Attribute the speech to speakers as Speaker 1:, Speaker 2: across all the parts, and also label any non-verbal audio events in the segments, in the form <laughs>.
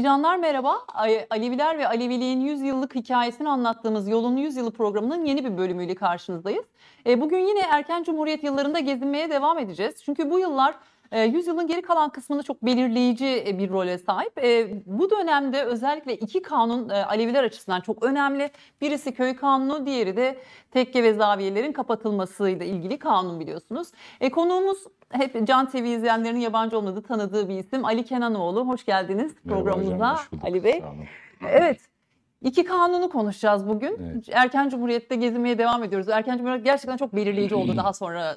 Speaker 1: Alicanlar merhaba. Aleviler ve Aleviliğin 100 yıllık hikayesini anlattığımız Yolun 100 Yılı programının yeni bir bölümüyle karşınızdayız. E, bugün yine erken Cumhuriyet yıllarında gezinmeye devam edeceğiz. Çünkü bu yıllar e, yüzyılın geri kalan kısmında çok belirleyici e, bir role sahip. E, bu dönemde özellikle iki kanun e, Aleviler açısından çok önemli. Birisi köy kanunu, diğeri de tekke ve zaviyelerin kapatılmasıyla ilgili kanun biliyorsunuz. E, konuğumuz hep Can TV izleyenlerinin yabancı olmadığı tanıdığı bir isim Ali Kenanoğlu. Hoş geldiniz Merhaba programımıza Ali Bey. Evet. İki kanunu konuşacağız bugün. Evet. Erken Cumhuriyet'te gezmeye devam ediyoruz. Erken Cumhuriyet gerçekten çok belirleyici <clears throat> oldu daha sonra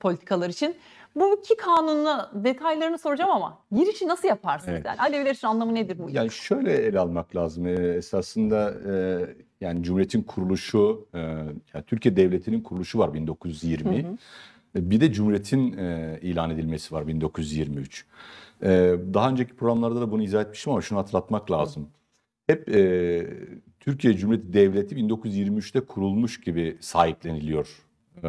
Speaker 1: politikalar için. Bu iki kanununa detaylarını soracağım ama girişi nasıl yaparsınız? Evet. Yani Aleviler anlamı nedir bu?
Speaker 2: Yani şöyle ele almak lazım. Ee, esasında e, yani Cumhuriyet'in kuruluşu, e, yani Türkiye Devleti'nin kuruluşu var 1920. Hı hı. E, bir de Cumhuriyet'in ilan edilmesi var 1923. daha önceki programlarda da bunu izah etmişim ama şunu hatırlatmak lazım. Hep e, Türkiye Cumhuriyeti Devleti 1923'te kurulmuş gibi sahipleniliyor e,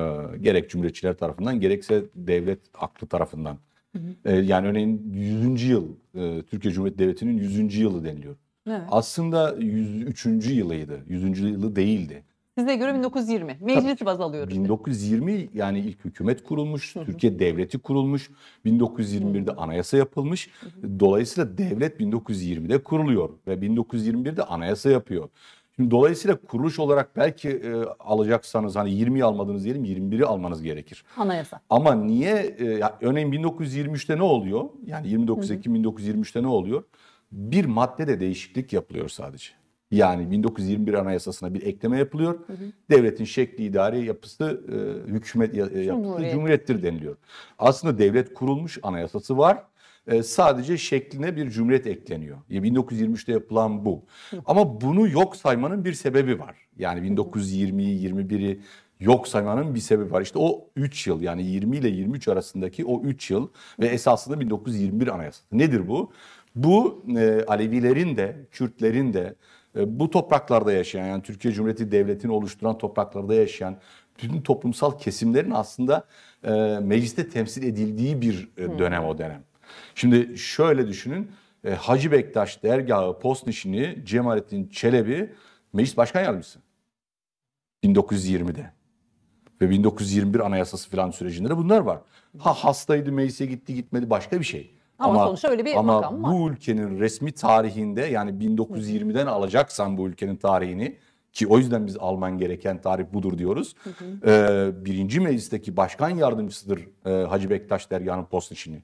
Speaker 2: gerek cumhuriyetçiler tarafından gerekse devlet aklı tarafından. Hı hı. E, yani örneğin 100. yıl e, Türkiye Cumhuriyeti Devleti'nin 100. yılı deniliyor. Evet. Aslında 103. yılıydı. 100. yılı değildi.
Speaker 1: Size göre 1920. meclis
Speaker 2: baz alıyoruz. 1920 yani ilk hükümet kurulmuş, hı hı. Türkiye devleti kurulmuş, 1921'de hı. anayasa yapılmış. Hı hı. Dolayısıyla devlet 1920'de kuruluyor ve 1921'de anayasa yapıyor. Şimdi dolayısıyla kuruluş olarak belki e, alacaksanız hani 20'yi almadınız diyelim 21'i almanız gerekir. Anayasa. Ama niye e, ya, örneğin 1923'te ne oluyor? Yani 29 Ekim 1923'te ne oluyor? Bir maddede değişiklik yapılıyor sadece. Yani 1921 Anayasasına bir ekleme yapılıyor. Hı hı. Devletin şekli, idari yapısı, e, hükümet e, yapısı Cumhuriyet. cumhuriyettir deniliyor. Aslında devlet kurulmuş, anayasası var ee, sadece şekline bir cumhuriyet ekleniyor. 1923'te yapılan bu. Ama bunu yok saymanın bir sebebi var. Yani 1920'yi, 21'i yok saymanın bir sebebi var. İşte o 3 yıl yani 20 ile 23 arasındaki o 3 yıl ve esasında 1921 anayasası. Nedir bu? Bu e, Alevilerin de, Kürtlerin de e, bu topraklarda yaşayan yani Türkiye Cumhuriyeti Devleti'ni oluşturan topraklarda yaşayan bütün toplumsal kesimlerin aslında e, mecliste temsil edildiği bir dönem hmm. o dönem. Şimdi şöyle düşünün. E, Hacı Bektaş dergahı postnişini Cemalettin Çelebi meclis başkan yardımcısı. 1920'de. Ve 1921 anayasası filan sürecinde de bunlar var. Ha hastaydı meclise gitti gitmedi başka bir şey. Ama, ama sonuçta öyle bir ama makam var. Ama bu ülkenin resmi tarihinde yani 1920'den alacaksan bu ülkenin tarihini ki o yüzden biz alman gereken tarih budur diyoruz. Hı hı. Ee, birinci meclisteki başkan yardımcısıdır e, Hacı Bektaş dergahının post işini.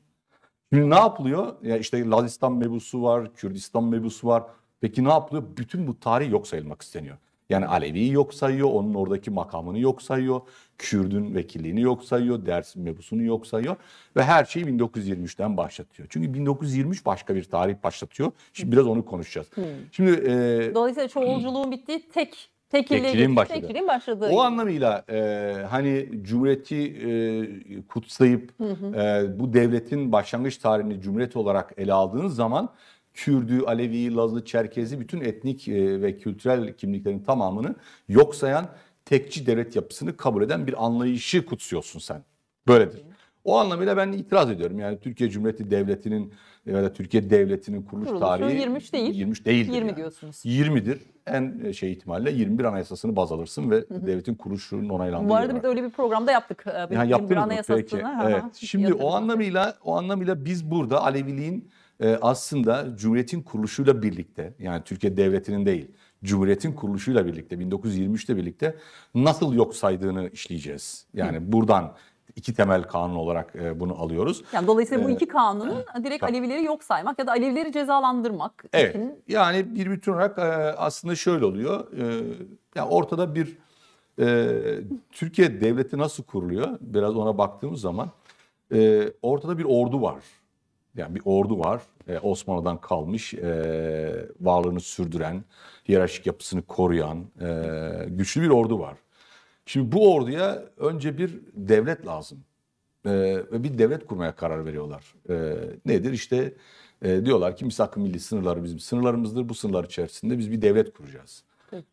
Speaker 2: Şimdi ne yapılıyor? Ya işte Lazistan mebusu var, Kürdistan mebusu var. Peki ne yapılıyor? Bütün bu tarih yok sayılmak isteniyor. Yani Alevi'yi yok sayıyor, onun oradaki makamını yok sayıyor, Kürd'ün vekilliğini yok sayıyor, Dersim mebusunu yok sayıyor ve her şeyi 1923'ten başlatıyor. Çünkü 1923 başka bir tarih başlatıyor. Şimdi biraz onu konuşacağız. Hmm. Şimdi e,
Speaker 1: Dolayısıyla çoğulculuğun bittiği tek Tekilliğe başladı. Tekilin başladığı o gibi.
Speaker 2: anlamıyla e, hani Cumhuriyeti e, kutsayıp hı hı. E, bu devletin başlangıç tarihini Cumhuriyet olarak ele aldığınız zaman Kürdü, Alevi, Lazlı, Çerkezi bütün etnik e, ve kültürel kimliklerin tamamını yok sayan tekçi devlet yapısını kabul eden bir anlayışı kutsuyorsun sen. Böyledir. Hı. O anlamıyla ben itiraz ediyorum. Yani Türkiye Cumhuriyeti Devleti'nin e, ya da Türkiye Devleti'nin kuruluş Kuruluşu tarihi 23 değil. 23 değildir. 20 yani. diyorsunuz. 20'dir en e, şey ihtimalle 21 Anayasasını baz alırsın ve hı hı. devletin kuruluşunun onaylandığı. Bu arada bir
Speaker 1: de öyle bir programda yaptık. E, yani yaptınız mı? Peki. evet.
Speaker 2: Şimdi o anlamıyla o anlamıyla biz burada Aleviliğin e, aslında Cumhuriyet'in kuruluşuyla birlikte yani Türkiye Devleti'nin değil Cumhuriyet'in kuruluşuyla birlikte 1923'te birlikte nasıl yok saydığını işleyeceğiz. Yani Hı. buradan iki temel kanun olarak e, bunu alıyoruz. Yani dolayısıyla ee, bu e, iki
Speaker 1: kanunun e, direkt tabii. Alevileri yok saymak ya da Alevileri cezalandırmak. Evet.
Speaker 2: Için... Yani bir bütün olarak e, aslında şöyle oluyor. yani ortada bir e, Türkiye devleti nasıl kuruluyor? Biraz ona baktığımız zaman e, ortada bir ordu var. Yani bir ordu var. E, Osmanlı'dan kalmış, e, varlığını sürdüren, hiyerarşik yapısını koruyan e, güçlü bir ordu var. Şimdi bu orduya önce bir devlet lazım. Ee, ve bir devlet kurmaya karar veriyorlar. E, nedir? İşte e, diyorlar ki misakı milli sınırları bizim sınırlarımızdır. Bu sınırlar içerisinde biz bir devlet kuracağız.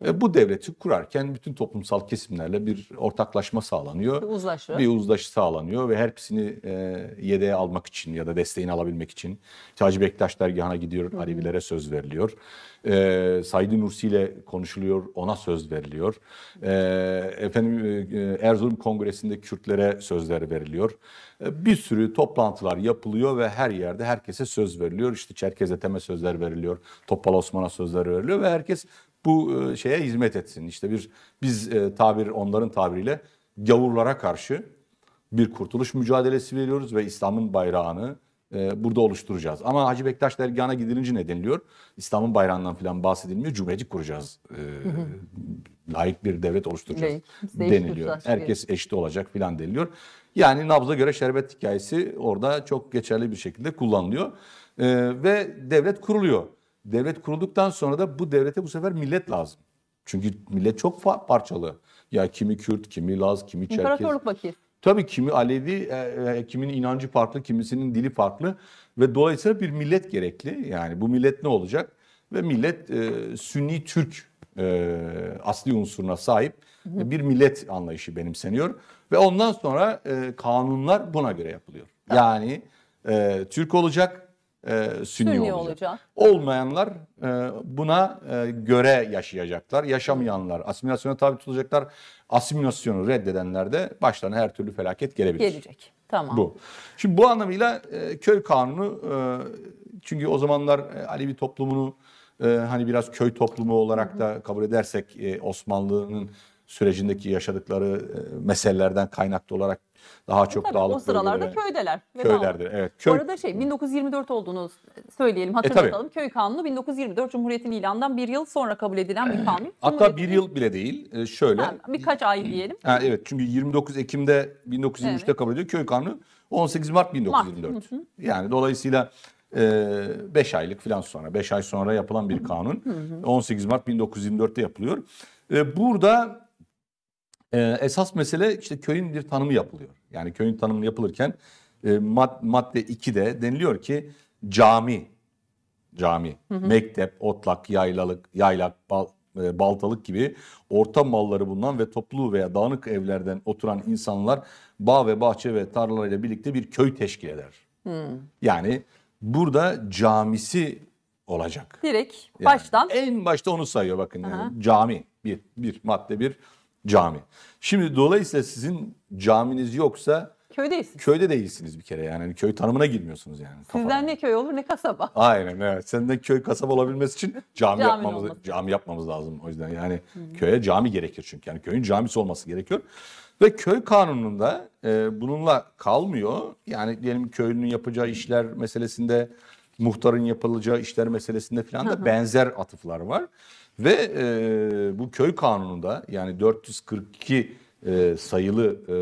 Speaker 2: E, bu devleti kurarken bütün toplumsal kesimlerle bir ortaklaşma sağlanıyor. Bir uzlaşı. Bir uzlaşı sağlanıyor ve hepsini e, yedeğe almak için ya da desteğini alabilmek için Taci Bektaş dergahına gidiyor, hı Alevilere söz veriliyor. E, Said Nursi ile konuşuluyor, ona söz veriliyor. E, efendim e, Erzurum Kongresi'nde Kürtlere sözler veriliyor. E, bir sürü toplantılar yapılıyor ve her yerde herkese söz veriliyor. İşte Çerkez Etem'e sözler veriliyor, Topal Osman'a sözler veriliyor ve herkes bu e, şeye hizmet etsin. İşte bir biz e, tabir onların tabiriyle gavurlara karşı bir kurtuluş mücadelesi veriyoruz ve İslam'ın bayrağını e, burada oluşturacağız. Ama Hacı Bektaş dergahına gidilince ne deniliyor? İslam'ın bayrağından falan bahsedilmiyor. Cumhuriyeti kuracağız. Layık bir devlet oluşturacağız deniliyor. Herkes eşit olacak falan deniliyor. Yani nabza göre şerbet hikayesi orada çok geçerli bir şekilde kullanılıyor. Ve devlet kuruluyor. Devlet kurulduktan sonra da bu devlete bu sefer millet lazım. Çünkü millet çok parçalı. Ya kimi Kürt, kimi Laz, kimi Çerkez. İmparatorluk bakiyesi. Tabii kimi Alevi, e, e kimin inancı farklı, kimisinin dili farklı ve dolayısıyla bir millet gerekli. Yani bu millet ne olacak? Ve millet e, Sünni Türk e, asli unsuruna sahip bir millet anlayışı benimseniyor. Ve ondan sonra e, kanunlar buna göre yapılıyor. Yani e, Türk olacak, e, sünni, sünni olacak. olacak. Olmayanlar e, buna e, göre yaşayacaklar. Yaşamayanlar asimilasyona tabi tutulacaklar. Asimilasyonu reddedenler de başlarına her türlü felaket gelebilir. Gelecek. Tamam. Bu. Şimdi bu anlamıyla e, köy kanunu e, çünkü o zamanlar e, Alevi toplumunu e, hani biraz köy toplumu olarak da kabul edersek e, Osmanlı'nın sürecindeki yaşadıkları e, meselelerden kaynaklı olarak daha çok Tabii, dağlık O sıralarda bölgelere,
Speaker 1: köydeler. Ve köylerdir.
Speaker 2: Evet. Köy... Bu arada
Speaker 1: şey 1924 olduğunu söyleyelim, e, hatırlatalım. E, Köy kanunu 1924 Cumhuriyet'in ilanından bir yıl sonra kabul edilen bir e, kanun. Hatta
Speaker 2: bir yıl bile değil. E, şöyle. Yani
Speaker 1: birkaç ay diyelim.
Speaker 2: Ha, evet çünkü 29 Ekim'de 1923'te evet. kabul ediyor köy kanunu. 18 Mart 1924. Mart. Yani dolayısıyla 5 e, aylık falan sonra 5 ay sonra yapılan bir kanun. 18 Mart 1924'te yapılıyor. E, burada e, esas mesele işte köyün bir tanımı yapılıyor. Yani köyün tanımı yapılırken e, mad madde 2'de deniliyor ki cami, cami, hı hı. mektep, otlak, yaylalık, yaylak, bal, e, baltalık gibi orta malları bulunan ve toplu veya dağınık evlerden oturan insanlar bağ ve bahçe ve tarlalarıyla birlikte bir köy teşkil eder. Hı. Yani burada camisi olacak.
Speaker 1: Direkt yani baştan.
Speaker 2: En başta onu sayıyor bakın. Yani cami bir, bir madde bir cami. Şimdi dolayısıyla sizin caminiz yoksa köydeysiniz. Köyde değilsiniz bir kere yani. Hani köy tanımına girmiyorsunuz yani.
Speaker 1: Kafadan. Sizden ne köy olur ne kasaba. <laughs>
Speaker 2: Aynen evet. Senden köy kasaba olabilmesi için cami yapmamız olması. cami yapmamız lazım o yüzden. Yani hı köye cami gerekir çünkü. Yani köyün camisi olması gerekiyor. Ve köy kanununda e, bununla kalmıyor. Yani diyelim köylünün yapacağı işler meselesinde muhtarın yapılacağı işler meselesinde falan da benzer atıflar var. Ve e, bu köy kanununda yani 442 e, sayılı e,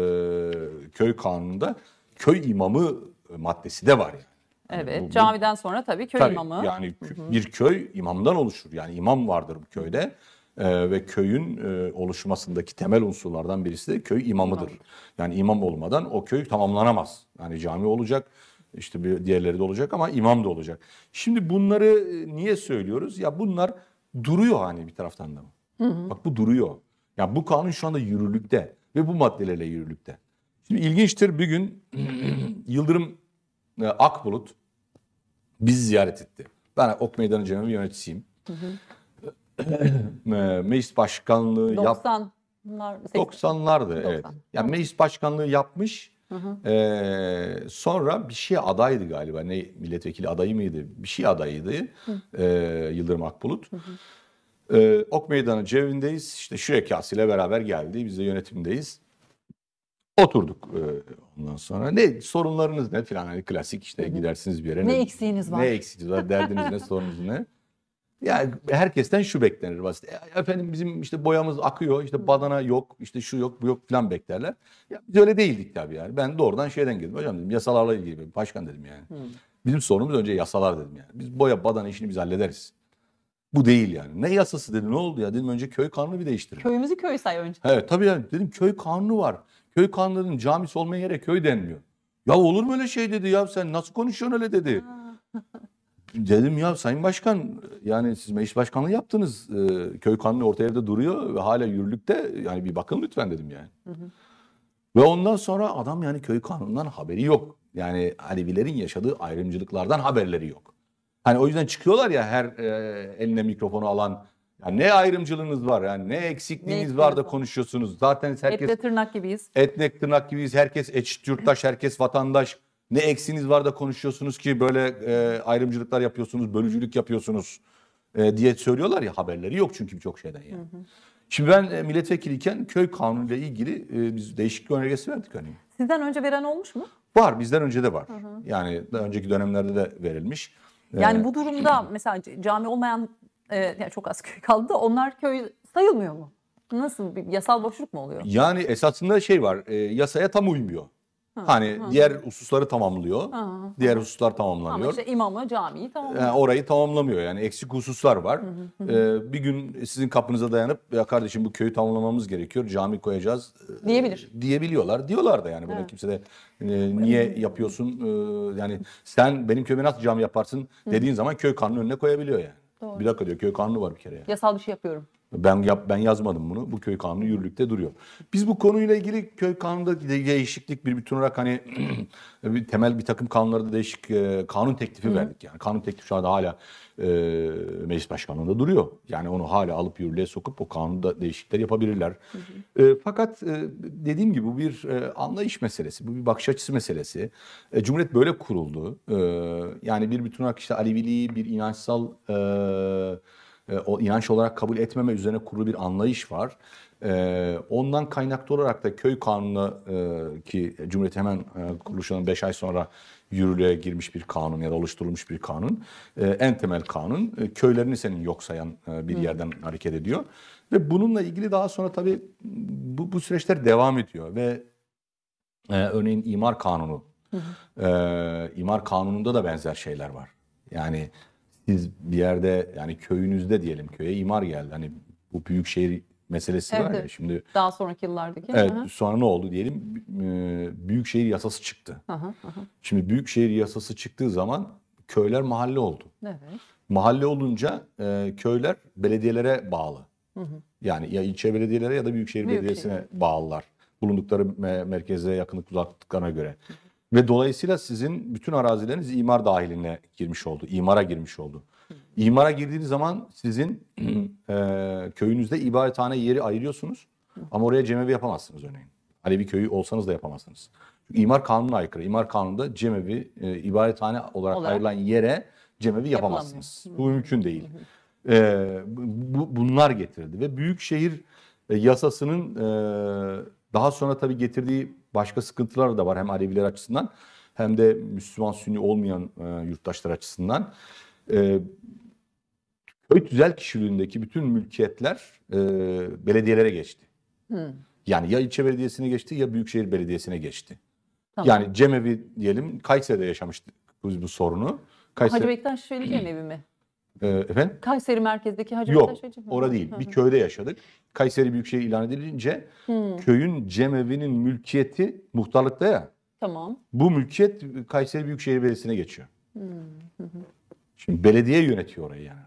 Speaker 2: köy kanununda köy imamı e, maddesi de var yani.
Speaker 1: Hani evet, bu, camiden sonra tabii köy tabii, imamı. Yani
Speaker 2: hı bir köy imamdan oluşur. Yani imam vardır bu köyde e, ve köyün e, oluşmasındaki temel unsurlardan birisi de köy imamıdır. İmam. Yani imam olmadan o köy tamamlanamaz. Yani cami olacak, işte bir diğerleri de olacak ama imam da olacak. Şimdi bunları e, niye söylüyoruz? Ya bunlar duruyor hani bir taraftan da. Hı hı. Bak bu duruyor. Ya yani bu kanun şu anda yürürlükte ve bu maddelerle yürürlükte. Şimdi ilginçtir bir gün <clears throat> Yıldırım e, Akbulut bizi ziyaret etti. Ben Ok Meydanı Cemil yöneticisiyim. Hı hı. <clears throat> E, meclis başkanlığı 90 yap... 90'lar 90'lardı 90. evet. Ya yani meclis başkanlığı yapmış Hı hı. Ee, sonra bir şey adaydı galiba. Ne milletvekili adayı mıydı? Bir şey adayıydı. Hı. Ee, Yıldırım Akbulut. Hı hı. Ee, ok Meydanı cevindeyiz. İşte şu ile beraber geldi. Biz de yönetimdeyiz. Oturduk ee, ondan sonra. Ne sorunlarınız ne filan hani klasik işte hı hı. gidersiniz bir yere. Ne, ne eksiğiniz var? Ne eksiğiniz var? Derdiniz ne sorunuz ne? <laughs> Yani herkesten şu beklenir basit. E, efendim bizim işte boyamız akıyor, işte badana yok, işte şu yok, bu yok falan beklerler. Ya biz öyle değildik tabii yani. Ben doğrudan şeyden girdim. Hocam dedim yasalarla ilgili başkan dedim yani. Hı. Bizim sorunumuz önce yasalar dedim yani. Biz boya badana işini biz hallederiz. Bu değil yani. Ne yasası dedi ne oldu ya dedim önce köy kanunu bir değiştirin.
Speaker 1: Köyümüzü köy say önce.
Speaker 2: Evet tabii yani dedim köy kanunu var. Köy kanunlarının camisi olmayan yere köy denmiyor. Ya olur mu öyle şey dedi ya sen nasıl konuşuyorsun öyle dedi. Ha. Dedim ya Sayın Başkan yani siz meclis başkanlığı yaptınız. E, köy kanunu orta evde duruyor ve hala yürürlükte. Yani bir bakın lütfen dedim yani. Hı hı. Ve ondan sonra adam yani köy kanunundan haberi yok. Yani Alevilerin yaşadığı ayrımcılıklardan haberleri yok. Hani o yüzden çıkıyorlar ya her e, eline mikrofonu alan yani ne ayrımcılığınız var yani ne eksikliğiniz ne var da konuşuyorsunuz. Zaten herkes... Etle
Speaker 1: tırnak gibiyiz.
Speaker 2: Etnek tırnak gibiyiz. Herkes eşit yurttaş, herkes vatandaş. Ne eksiniz var da konuşuyorsunuz ki böyle e, ayrımcılıklar yapıyorsunuz, bölücülük yapıyorsunuz e, diye söylüyorlar ya haberleri yok çünkü birçok şeyden yani. Hı hı. Şimdi ben e, milletvekiliyken köy kanunuyla ilgili e, biz değişiklik önergesi verdik hani.
Speaker 1: Sizden önce veren olmuş mu?
Speaker 2: Var bizden önce de var. Hı hı. Yani daha önceki dönemlerde de verilmiş. E, yani ee, bu
Speaker 1: durumda mesela cami olmayan e, yani çok az köy kaldı da onlar köy sayılmıyor mu? Nasıl bir yasal boşluk mu oluyor? Yani
Speaker 2: esasında şey var e, yasaya tam uymuyor.
Speaker 1: Ha, hani ha. diğer
Speaker 2: hususları tamamlıyor. Ha, diğer hususlar tamamlanıyor. Ama işte
Speaker 1: imamı camiyi tamamlıyor. Yani ee, orayı
Speaker 2: tamamlamıyor yani eksik hususlar var. Hı hı. Ee, bir gün sizin kapınıza dayanıp ya kardeşim bu köyü tamamlamamız gerekiyor cami koyacağız. Ee, Diyebilir. Diyebiliyorlar. Diyorlar da yani. Buna evet. kimse de e, niye yapıyorsun e, yani sen benim köyüme nasıl cami yaparsın dediğin hı. zaman köy kanunu önüne koyabiliyor yani. Doğru. Bir dakika diyor köy kanunu var bir kere yani.
Speaker 1: Yasal bir şey yapıyorum.
Speaker 2: Ben yap ben yazmadım bunu. Bu köy kanunu yürürlükte duruyor. Biz bu konuyla ilgili köy kanununda değişiklik bir bütün olarak hani <clears throat> bir temel bir takım kanunlarda değişik e, kanun teklifi Hı. verdik. Yani kanun teklifi şu anda hala e, meclis başkanlığında duruyor. Yani onu hala alıp yürürlüğe sokup o kanunda değişiklikler yapabilirler. Hı hı. E, fakat e, dediğim gibi bu bir e, anlayış meselesi, bu bir bakış açısı meselesi. E, Cumhuriyet böyle kuruldu. E, yani bir bütün olarak işte Aleviliği, bir inançsal e, e, o inanç olarak kabul etmeme üzerine kurulu bir anlayış var. E, ondan kaynaklı olarak da köy kanunu e, ki Cumhuriyet hemen e, kuruluşundan 5 ay sonra yürürlüğe girmiş bir kanun ya da oluşturulmuş bir kanun. E, en temel kanun köylerini senin yok sayan bir yerden Hı. hareket ediyor. Ve bununla ilgili daha sonra tabii bu, bu süreçler devam ediyor ve örneğin imar kanunu, hı imar kanununda da benzer şeyler var. Yani siz bir yerde yani köyünüzde diyelim köye imar geldi. Hani bu büyük şehir meselesi evet, var ya şimdi.
Speaker 1: Daha sonraki yıllardaki. Evet aha.
Speaker 2: sonra ne oldu diyelim büyük şehir yasası çıktı. Aha, aha. Şimdi büyük şehir yasası çıktığı zaman köyler mahalle oldu. Evet. Mahalle olunca e, köyler belediyelere bağlı. Hı hı. Yani ya ilçe belediyelere ya da büyükşehir büyük belediyesine bağlılar. Bulundukları me merkeze yakınlık uzaklıklarına göre. Hı hı. Ve dolayısıyla sizin bütün arazileriniz imar dahiline girmiş oldu, imara girmiş oldu. İmara girdiğiniz zaman sizin <clears throat> e, köyünüzde ibadethane yeri ayırıyorsunuz ama oraya cemevi yapamazsınız örneğin. Alevi hani köyü olsanız da yapamazsınız. Çünkü imar kanununa aykırı. İmar kanununda cemevi, e, ibadethane olarak, olarak ayrılan yere cemevi yapamazsınız. Bu mümkün değil. E, bu, bunlar getirdi ve büyük şehir yasasının daha sonra tabii getirdiği başka sıkıntılar da var hem Aleviler açısından hem de Müslüman Sünni olmayan e, yurttaşlar açısından. E, köy tüzel kişiliğindeki bütün mülkiyetler e, belediyelere geçti. Hmm. Yani ya ilçe belediyesine geçti ya büyükşehir belediyesine geçti. Tamam. Yani cemevi diyelim Kayseri'de yaşamıştık bu sorunu. Kayseri... Hacı
Speaker 1: Bektaş Veli cemevi mi? E, efendim? Kayseri merkezdeki Hacı Yok, Bektaş Hacı orada değil. Bir köyde
Speaker 2: yaşadık. Kayseri Büyükşehir ilan edilince Hı. köyün cemevinin mülkiyeti muhtarlıkta ya. Tamam. Bu mülkiyet Kayseri Büyükşehir Belediyesi'ne geçiyor. Hı Şimdi belediye yönetiyor orayı yani.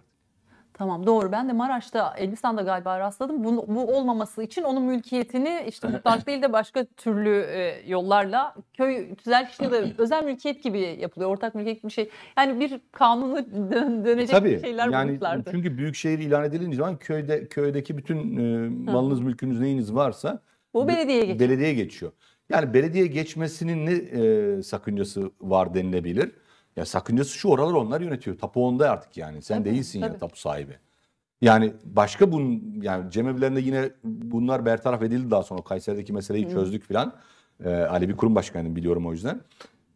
Speaker 1: Tamam doğru. Ben de Maraş'ta Elbistan'da galiba rastladım. Bu, bu olmaması için onun mülkiyetini işte <laughs> mutlak değil de başka türlü e, yollarla köy tüzel kişide de <clears throat> özel mülkiyet gibi yapılıyor. Ortak mülkiyet bir şey. Yani bir kanunu dön, dönecek Tabii, şeyler yani, bulmuşlardı.
Speaker 2: Çünkü büyükşehir ilan edildiği zaman köyde köydeki bütün e, malınız, mülkünüz, neyiniz varsa bu belediye geçiyor. Belediye geçiyor. Yani belediye geçmesinin ne e, sakıncası var denilebilir? Ya sakıncası şu oralar onlar yönetiyor. Tapu onda artık yani. Sen tabii, değilsin tabii. ya tapu sahibi. Yani başka bunun yani cemevlerinde yine bunlar bertaraf edildi daha sonra. Kayseri'deki meseleyi Hı. çözdük filan. Ee, Ali bir kurum başkanıydım biliyorum o yüzden.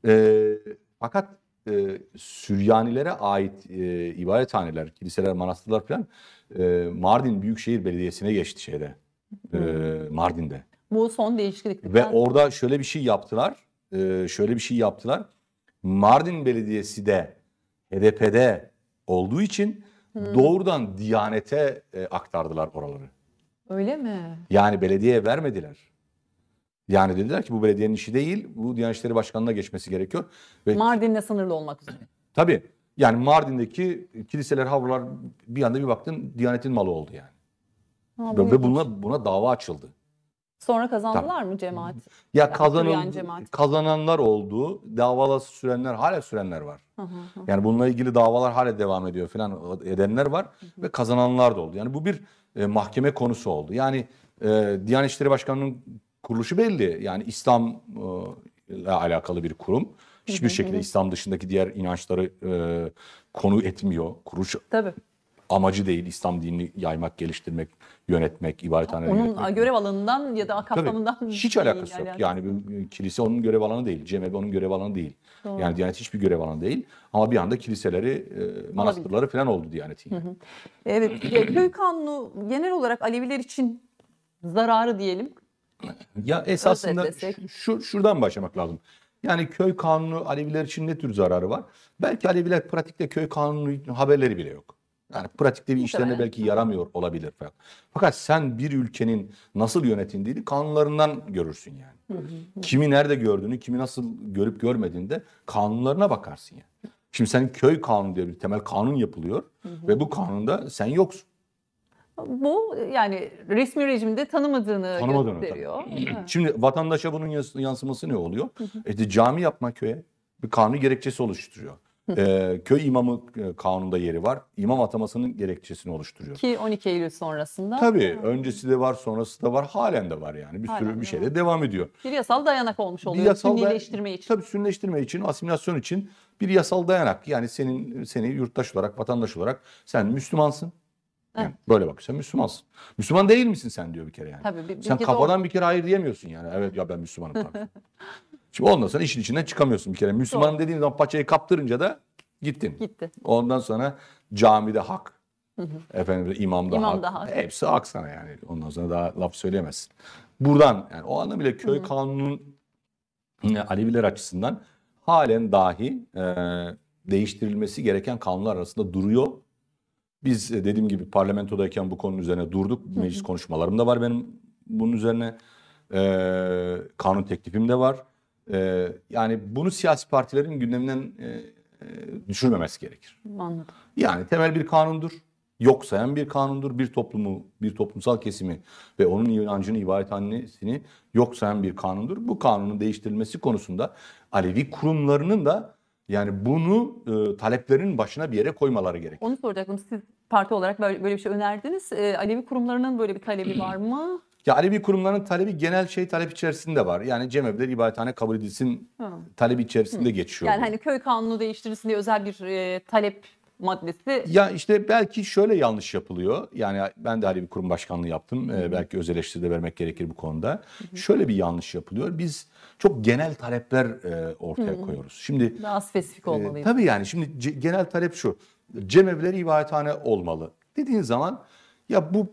Speaker 2: Ee, fakat e, Süryanilere ait e, ibadethaneler, kiliseler, manastırlar filan e, Mardin Büyükşehir Belediyesi'ne geçti şeyde. E, Mardin'de. Bu
Speaker 1: son değişiklik.
Speaker 2: Ve orada şöyle bir şey yaptılar. E, şöyle bir şey yaptılar. Mardin Belediyesi de HDP'de olduğu için
Speaker 1: hmm. doğrudan
Speaker 2: Diyanet'e e, aktardılar oraları.
Speaker 1: Öyle mi?
Speaker 2: Yani belediyeye vermediler. Yani dediler ki bu belediyenin işi değil, bu Diyanet İşleri Başkanlığı'na geçmesi gerekiyor. Ve Mardin'le sınırlı olmak üzere. Tabii. Yani Mardin'deki kiliseler, havlular bir anda bir baktın Diyanet'in malı oldu yani. Ha, bu Ve ilginç. buna, buna dava açıldı.
Speaker 1: Sonra kazandılar Tabii. mı cemaat? Ya
Speaker 2: yani kazanan kazananlar oldu. Davalası sürenler hala sürenler var. Hı hı. Yani bununla ilgili davalar hala devam ediyor falan edenler var hı hı. ve kazananlar da oldu. Yani bu bir e, mahkeme konusu oldu. Yani e, Diyanet İşleri Başkanlığı'nın kuruluşu belli. Yani İslam e, ile alakalı bir kurum. Hiçbir hı hı. şekilde İslam dışındaki diğer inançları e, konu etmiyor. Kuruluş Tabii. amacı değil İslam dinini yaymak, geliştirmek, yönetmek, ibarethane onun yönetmek. Onun
Speaker 1: görev alanından ya da kapsamından Tabii, hiç değil, alakası yok. Yani
Speaker 2: bir, e, kilise onun görev alanı değil, cemevi onun görev alanı değil. Doğru. Yani Diyanet hiçbir görev alanı değil. Ama bir anda kiliseleri, e, manastırları Olabilir. falan oldu Diyanet'in.
Speaker 1: Yani. Evet, köy kanunu genel olarak Aleviler için zararı diyelim.
Speaker 2: Ya esasında şu, şuradan başlamak lazım. Yani köy kanunu Aleviler için ne tür zararı var? Belki Aleviler pratikte köy kanunu haberleri bile yok. Yani pratikte bir işlerine belki yaramıyor olabilir. Fakat sen bir ülkenin nasıl yönetildiğini kanunlarından görürsün yani. kimi nerede gördüğünü, kimi nasıl görüp görmediğini de kanunlarına bakarsın yani. Şimdi senin köy kanunu diye bir temel kanun yapılıyor ve bu kanunda sen yoksun.
Speaker 1: Bu yani resmi rejimde tanımadığını, tanımadığını gösteriyor. <clears throat>
Speaker 2: Şimdi vatandaşa bunun yansıması ne oluyor? e de cami yapma köye bir kanun gerekçesi oluşturuyor e, köy imamı kanunda yeri var. İmam atamasının gerekçesini oluşturuyor.
Speaker 1: Ki 12 Eylül sonrasında. Tabii.
Speaker 2: Hı. Öncesi de var, sonrası da var. Halen de var yani. Bir halen sürü bir şeyle de devam ediyor.
Speaker 1: Bir yasal dayanak olmuş oluyor. Bir yasal sünnileştirme
Speaker 2: dayan... için. Tabii sünnileştirme için, asimilasyon için bir yasal dayanak. Yani senin seni yurttaş olarak, vatandaş olarak sen Müslümansın. Yani Böyle bak sen Müslümansın. Müslüman değil misin sen diyor bir kere yani.
Speaker 1: Tabii, bir, bir sen kafadan o... bir
Speaker 2: kere hayır diyemiyorsun yani. Evet ya ben Müslümanım
Speaker 1: tabii. <laughs>
Speaker 2: Şimdi ondan sonra işin içinden çıkamıyorsun bir kere. Müslümanım dediğin zaman paçayı kaptırınca da gittin. Gitti. Ondan sonra camide hak. Hı hı. Efendim imamda İmam hak. Da hak. Hepsi hak sana yani. Ondan sonra daha laf söyleyemezsin. Buradan yani o anlamıyla köy hı hı. E, Aleviler açısından halen dahi e, değiştirilmesi gereken kanunlar arasında duruyor. Biz e, dediğim gibi parlamentodayken bu konu üzerine durduk. Meclis konuşmalarım da var benim bunun üzerine. E, kanun teklifim de var. Ee, yani bunu siyasi partilerin gündeminden e, e, düşürmemesi gerekir. Anladım. Yani temel bir kanundur. Yok sayan bir kanundur. Bir toplumu, bir toplumsal kesimi ve onun inancını, ibadethanesini yok sayan bir kanundur. Bu kanunun değiştirilmesi konusunda Alevi kurumlarının da yani bunu e, taleplerin başına bir yere koymaları gerek.
Speaker 1: Onu soracaktım. Siz parti olarak böyle, böyle bir şey önerdiniz. E, Alevi kurumlarının böyle bir talebi var mı?
Speaker 2: Ya Alevi kurumlarının talebi genel şey talep içerisinde var. Yani cemevler ibadethane kabul edilsin Hı. talebi içerisinde Hı. geçiyor. Yani bu.
Speaker 1: hani köy kanunu değiştirilsin diye özel bir e, talep maddesi. Ya
Speaker 2: işte belki şöyle yanlış yapılıyor. Yani ben de Alevi Kurum Başkanlığı yaptım. Hı. Ee, belki öz de vermek gerekir bu konuda. Hı. Şöyle bir yanlış yapılıyor. Biz çok genel talepler e, ortaya Hı. koyuyoruz. Şimdi
Speaker 1: daha spesifik olmalıydı. E, tabii
Speaker 2: yani şimdi genel talep şu. Cemevleri ibadethane olmalı. Dediğin zaman ya bu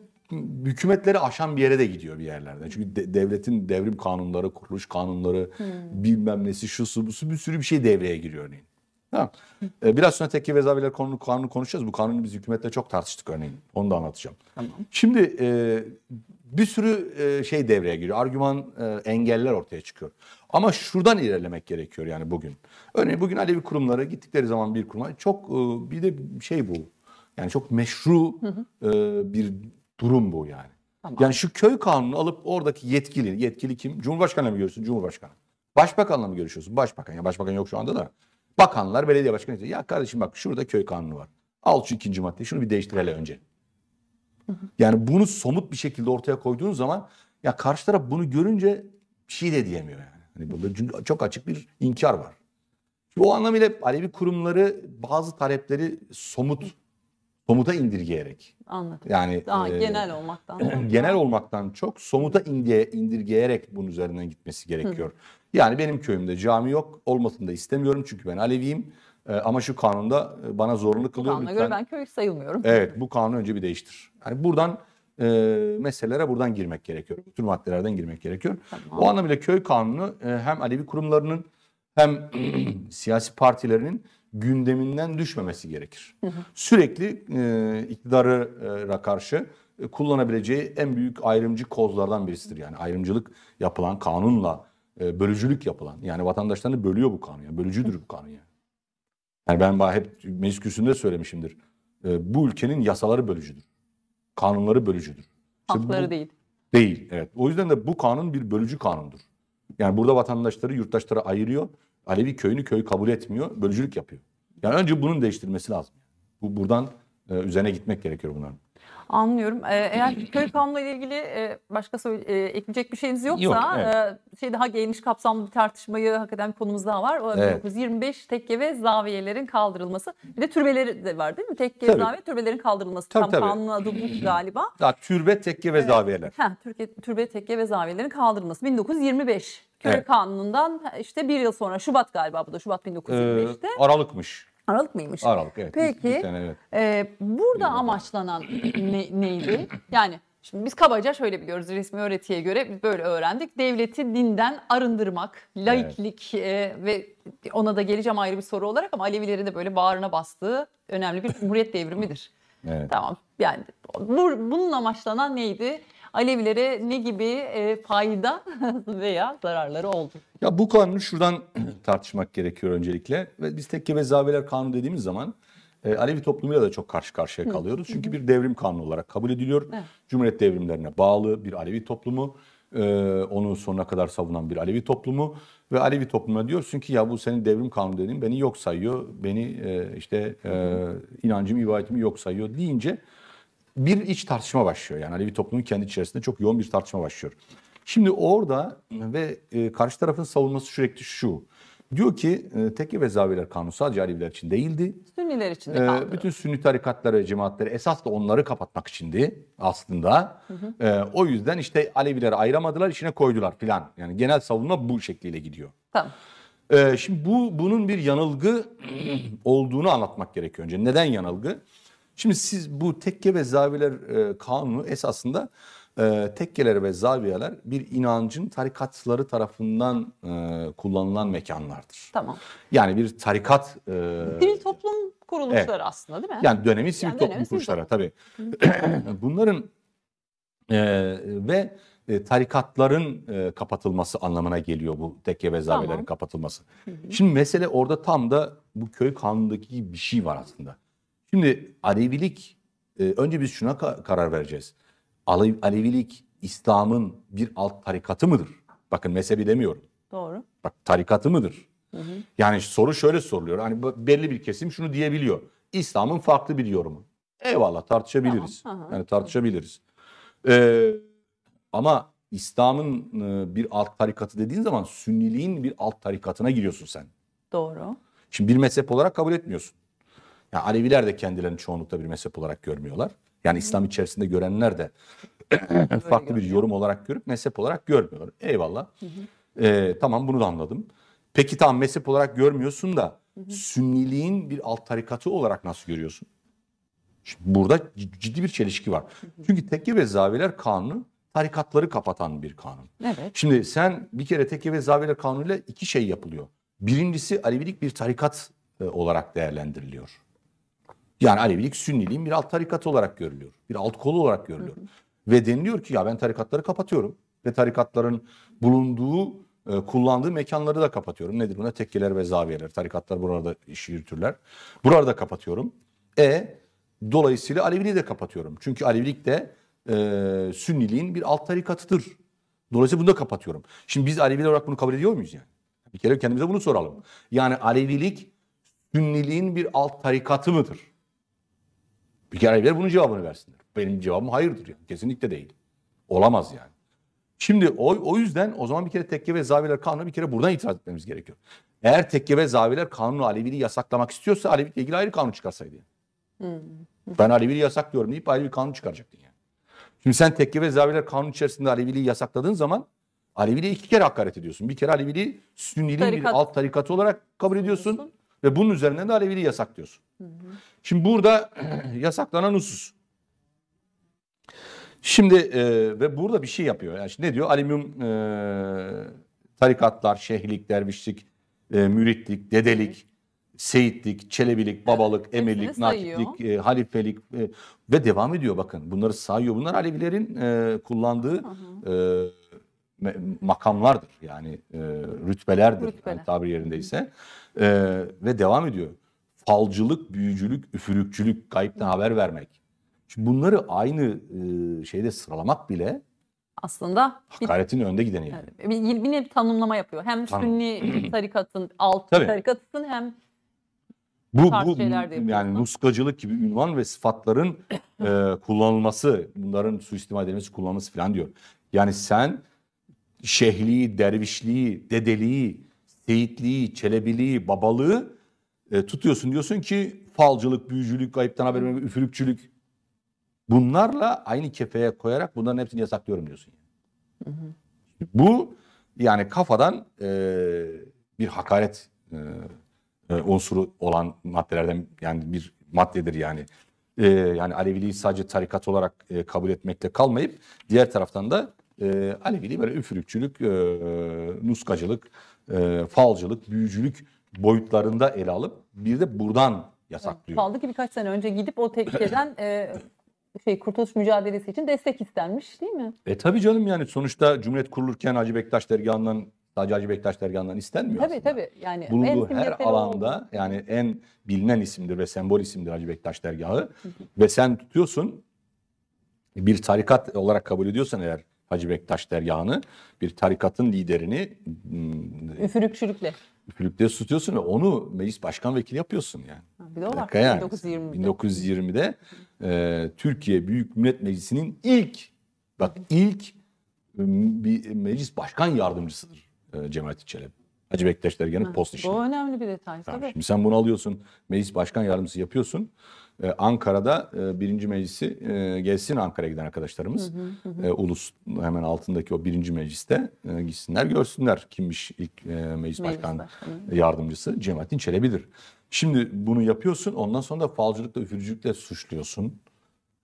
Speaker 2: hükümetleri aşan bir yere de gidiyor bir yerlerde. Çünkü de, devletin devrim kanunları, kuruluş kanunları, hmm. bilmem nesi, şu su, bu su bir sürü bir şey devreye giriyor örneğin. Tamam. Ee, biraz sonra tekke vezaviler kanunu, kanunu konuşacağız. Bu kanunu biz hükümetle çok tartıştık örneğin. Onu da anlatacağım. Tamam. Şimdi e, bir sürü e, şey devreye giriyor. Argüman e, engeller ortaya çıkıyor. Ama şuradan ilerlemek gerekiyor yani bugün. Örneğin bugün Alevi kurumları gittikleri zaman bir kuruma çok e, bir de şey bu. Yani çok meşru hı hı. E, bir Durum bu yani. Tamam. Yani şu köy kanunu alıp oradaki yetkili, yetkili kim? Cumhurbaşkanıyla mı görüşüyorsun? Cumhurbaşkanı. Başbakanla mı görüşüyorsun? Başbakan. Ya başbakan yok şu anda da. Bakanlar, belediye başkanı. Ya kardeşim bak şurada köy kanunu var. Al şu ikinci maddeyi. Şunu bir değiştir hele önce. Yani bunu somut bir şekilde ortaya koyduğun zaman ya karşı taraf bunu görünce bir şey de diyemiyor yani. Hani burada çok açık bir inkar var. O anlamıyla Alevi kurumları bazı talepleri somut somuta indirgeyerek. Anladım. Yani Aa, e, genel
Speaker 1: olmaktan. <clears throat> genel
Speaker 2: olmaktan çok somuta indirge, indirgeyerek bunun üzerinden gitmesi gerekiyor. Hı. Yani benim köyümde cami yok. Olmasını da istemiyorum çünkü ben Aleviyim. E, ama şu kanunda e, bana zorunlu kılıyor. kanuna Lütfen. göre
Speaker 1: ben köy sayılmıyorum. Evet
Speaker 2: bu kanunu önce bir değiştir. Yani buradan e, meselelere buradan girmek gerekiyor. Bu maddelerden girmek gerekiyor. Tamam. O anlamıyla köy kanunu e, hem Alevi kurumlarının hem <clears throat> siyasi partilerinin gündeminden düşmemesi gerekir. Hı hı. Sürekli e, iktidara e, karşı e, kullanabileceği en büyük ayrımcı kozlardan birisidir. Yani ayrımcılık yapılan, kanunla e, bölücülük yapılan. Yani vatandaşlarını bölüyor bu kanun. Yani bölücüdür bu kanun yani. Yani ben hep meclis kürsüsünde söylemişimdir. E, bu ülkenin yasaları bölücüdür. Kanunları bölücüdür. Hakları bu, değil. Değil, evet. O yüzden de bu kanun bir bölücü kanundur. Yani burada vatandaşları yurttaşları ayırıyor Alevi köyünü köy kabul etmiyor, bölücülük yapıyor. Yani önce bunun değiştirmesi lazım. Bu buradan e, üzerine gitmek gerekiyor bunların.
Speaker 1: Anlıyorum. Ee, eğer köy kanunu ile ilgili e, başka söyle, e, ekleyecek bir şeyiniz yoksa Yok, evet. E, şey daha geniş kapsamlı bir tartışmayı hak eden bir konumuz daha var. O, evet. 1925 tekke ve zaviyelerin kaldırılması. Bir de türbeleri de var değil mi? Tekke, tabii. zaviye, türbelerin kaldırılması. Tabii, Tam kanunun adı bu galiba.
Speaker 2: Daha, türbe, tekke ve ee, zaviyeler.
Speaker 1: Ha, Türkiye, türbe, tekke ve zaviyelerin kaldırılması. 1925 köy evet. kanunundan işte bir yıl sonra Şubat galiba bu da Şubat 1925'te.
Speaker 2: Ee, Aralıkmış.
Speaker 1: Aralık mıymış? Aralık evet. Peki bir, bir sene, evet. E, burada bir amaçlanan ne, neydi? Yani Şimdi biz kabaca şöyle biliyoruz resmi öğretiye göre biz böyle öğrendik. Devleti dinden arındırmak, laiklik evet. e, ve ona da geleceğim ayrı bir soru olarak ama Alevilerin de böyle bağrına bastığı önemli bir cumhuriyet devrimidir. Evet. Tamam yani bu, bunun amaçlanan neydi? Alevilere ne gibi e, fayda <laughs> veya zararları oldu?
Speaker 2: Ya bu kanunu şuradan <clears throat> tartışmak gerekiyor öncelikle. Ve biz tekke ve zaviyeler kanunu dediğimiz zaman e, Alevi toplumuyla da çok karşı karşıya kalıyoruz. Çünkü bir devrim kanunu olarak kabul ediliyor. Evet. Cumhuriyet devrimlerine bağlı bir Alevi toplumu. Ee, onu sonuna kadar savunan bir Alevi toplumu ve Alevi topluma diyorsun ki ya bu senin devrim kanunu dediğin beni yok sayıyor, beni e, işte e, inancım, ibadetimi yok sayıyor deyince bir iç tartışma başlıyor. Yani Alevi toplumun kendi içerisinde çok yoğun bir tartışma başlıyor. Şimdi orada e, ve e, karşı tarafın savunması sürekli şu. Diyor ki e, tekke ve zaviyeler kanunu sadece Aleviler için değildi.
Speaker 1: Sünniler için de e,
Speaker 2: Bütün sünni tarikatları ve cemaatleri esas da onları kapatmak içindi aslında. Hı hı. E, o yüzden işte Alevileri ayıramadılar, içine koydular filan. Yani genel savunma bu şekliyle gidiyor. Tamam. şimdi bu bunun bir yanılgı <clears throat> olduğunu anlatmak gerekiyor önce. Neden yanılgı? Şimdi siz bu tekke ve zaviyeler e, kanunu esasında e, tekkeler ve zaviyeler bir inancın tarikatları tarafından e, kullanılan mekanlardır. Tamam. Yani bir tarikat... E, Sivil
Speaker 1: toplum kuruluşları evet. aslında değil mi? Yani dönemi sivil yani toplum dönemi kuruluşları tabii. <clears throat>
Speaker 2: Bunların e, ve e, tarikatların e, kapatılması anlamına geliyor bu tekke ve zavelerin tamam. kapatılması. Şimdi mesele orada tam da bu köy kanundaki bir şey var aslında. Şimdi Alevilik e, önce biz şuna karar vereceğiz. Alevilik İslam'ın bir alt tarikatı mıdır? Bakın mezhebi demiyorum. Doğru. Bak tarikatı mıdır? Hı hı. Yani soru şöyle soruluyor. Hani belli bir kesim şunu diyebiliyor. İslam'ın farklı bir yorumu. Eyvallah tartışabiliriz. Tamam, aha, yani tartışabiliriz. Ee, ama İslam'ın e, bir alt tarikatı dediğin zaman Sünniliğin bir alt tarikatına giriyorsun sen. Doğru. Şimdi bir mezhep olarak kabul etmiyorsun. Yani Aleviler de kendilerini çoğunlukta bir mezhep olarak görmüyorlar. Yani İslam içerisinde görenler de <clears throat> farklı bir yorum olarak görüp mezhep olarak görmüyor. Eyvallah. Ee, tamam bunu da anladım. Peki tam mezhep olarak görmüyorsun da sünniliğin bir alt tarikatı olarak nasıl görüyorsun? Şimdi burada ciddi bir çelişki var. Çünkü tekke ve zaviler kanunu tarikatları kapatan bir kanun. Evet. Şimdi sen bir kere tekke ve zaviler kanunuyla iki şey yapılıyor. Birincisi Alevilik bir tarikat e, olarak değerlendiriliyor. Yani Alevilik Sünniliğin bir alt tarikatı olarak görülüyor. Bir alt kolu olarak görülüyor. Hı hı. Ve deniliyor ki ya ben tarikatları kapatıyorum. Ve tarikatların bulunduğu, e, kullandığı mekanları da kapatıyorum. Nedir buna? Tekkeler ve zaviyeler. Tarikatlar burada işi yürütürler. burada da kapatıyorum. E dolayısıyla Aleviliği de kapatıyorum. Çünkü Alevilik de e, Sünniliğin bir alt tarikatıdır. Dolayısıyla bunu da kapatıyorum. Şimdi biz Aleviler olarak bunu kabul ediyor muyuz yani? Bir kere kendimize bunu soralım. Yani Alevilik Sünniliğin bir alt tarikatı mıdır? Bir kere görevliler bunun cevabını versinler. Benim cevabım hayırdır yani. Kesinlikle değil. Olamaz yani. Şimdi o, o yüzden o zaman bir kere tekke ve zaviyeler kanunu bir kere buradan itiraz etmemiz gerekiyor. Eğer tekke ve zaviyeler kanunu Aleviliği yasaklamak istiyorsa Alevilikle ilgili ayrı kanun çıkarsaydı.
Speaker 1: Yani.
Speaker 2: Hmm. Ben Aleviliği yasaklıyorum deyip ayrı bir kanun çıkaracaktın yani. Şimdi sen tekke ve zaviyeler kanun içerisinde Aleviliği yasakladığın zaman Aleviliği iki kere hakaret ediyorsun. Bir kere Aleviliği Sünniliğin Tarikat. bir alt tarikatı olarak kabul ediyorsun. Ve bunun üzerinden de Aleviliği yasaklıyorsun. Hı hı. Şimdi burada <clears throat> yasaklanan husus. Şimdi e, ve burada bir şey yapıyor. Yani ne diyor? Alüminyum e, tarikatlar, şehlik, dervişlik, e, müritlik, dedelik, seyitlik, çelebilik, babalık, evet. emirlik, nakitlik, e, halifelik e, ve devam ediyor bakın. Bunları sayıyor. Bunlar Alevilerin e, kullandığı E, makamlardır. Yani e, rütbelerdir Rütbeler. yani tabir yerindeyse. E, ve devam ediyor falcılık, büyücülük, üfürükçülük, kayıptan haber vermek. Şimdi bunları aynı şeyde sıralamak bile
Speaker 1: aslında hakaretin
Speaker 2: bir, önde gideni yani.
Speaker 1: yani bir, bir nevi tanımlama yapıyor. Hem Tanım. Sünni <clears throat> tarikatın alt tarikatısın hem
Speaker 2: bu, bu yani muskacılık gibi ünvan ve sıfatların <clears throat> e, kullanılması, bunların suistimal edilmesi, kullanılması falan diyor. Yani sen şehliği, dervişliği, dedeliği, seyitliği, çelebiliği, babalığı e, tutuyorsun diyorsun ki falcılık, büyücülük, ayıptan haber vermek, üfürükçülük bunlarla aynı kefeye koyarak bunların hepsini yasaklıyorum diyorsun. Hı hı. Bu yani kafadan e, bir hakaret e, e, unsuru olan maddelerden yani bir maddedir yani. E, yani Aleviliği sadece tarikat olarak e, kabul etmekle kalmayıp diğer taraftan da e, Aleviliği böyle üfürükçülük, e, nuskacılık, e, falcılık, büyücülük boyutlarında ele alıp bir de buradan yasaklıyor. Kaldı
Speaker 1: ki birkaç sene önce gidip o tehlikeden <laughs> e, şey kurtuluş mücadelesi için destek istenmiş değil mi?
Speaker 2: E tabi canım yani sonuçta Cumhuriyet kurulurken Hacı Bektaş dergahından sadece Hacı Bektaş dergahından istenmiyor Tabii
Speaker 1: aslında. tabii. Yani Bulunduğu her alanda
Speaker 2: oldu. yani en bilinen isimdir ve sembol isimdir Hacı Bektaş dergahı. ve sen tutuyorsun bir tarikat olarak kabul ediyorsan eğer Hacı Bektaş Dergahı'nı bir tarikatın liderini hmm,
Speaker 1: üfürükçülükle
Speaker 2: üfürükle tutuyorsun ve onu meclis başkan vekili yapıyorsun yani.
Speaker 1: Bir de o var. Yani. 1920'de.
Speaker 2: 1920'de e, Türkiye Büyük Millet Meclisi'nin ilk bak ilk bir meclis başkan yardımcısıdır e, Cemalettin Çelebi. Hacı Bektaş Dergahı'nın post işini. Bu
Speaker 1: önemli bir detay tabii. tabii. Şimdi
Speaker 2: sen bunu alıyorsun, meclis başkan yardımcısı yapıyorsun. Ee, Ankara'da e, birinci meclisi e, gelsin Ankara'ya giden arkadaşlarımız. Hı hı hı. E, ulus hemen altındaki o birinci mecliste gitsinler görsünler kimmiş ilk meclis başkan Meclisler. yardımcısı Cemalettin Çelebi'dir. Şimdi bunu yapıyorsun ondan sonra da falcılıkla üfürücülükle suçluyorsun.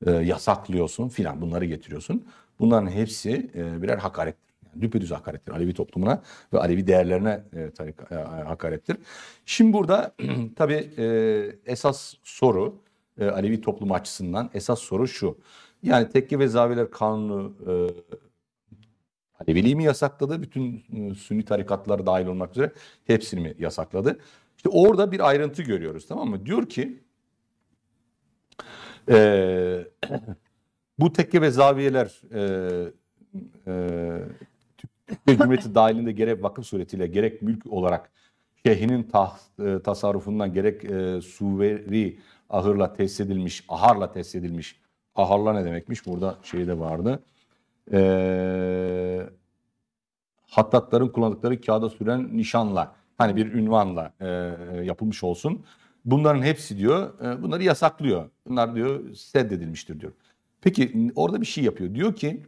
Speaker 2: Yasaklıyorsun filan bunları getiriyorsun. Bunların hepsi birer hakaret düpedüz hakarettir. Alevi toplumuna ve Alevi değerlerine e, tarik, e, hakarettir. Şimdi burada <clears throat> tabii esas soru e, Alevi toplumu açısından esas soru şu. Yani tekke ve zaviler kanunu e, Aleviliği mi yasakladı? Bütün e, Sünni tarikatları dahil olmak üzere hepsini mi yasakladı? İşte orada bir ayrıntı görüyoruz tamam mı? Diyor ki e, <clears throat> bu tekke ve zaviyeler e, e, Cumhuriyeti dahilinde gerek vakıf suretiyle gerek mülk olarak şehrinin tas, e, tasarrufundan gerek e, suveri ahırla tesis edilmiş, aharla tesis edilmiş. Aharla ne demekmiş? Burada şey de vardı. Ee, hattatların kullandıkları kağıda süren nişanla, hani bir ünvanla e, e yapılmış olsun. Bunların hepsi diyor, e, bunları yasaklıyor. Bunlar diyor seddedilmiştir diyor. Peki orada bir şey yapıyor. Diyor ki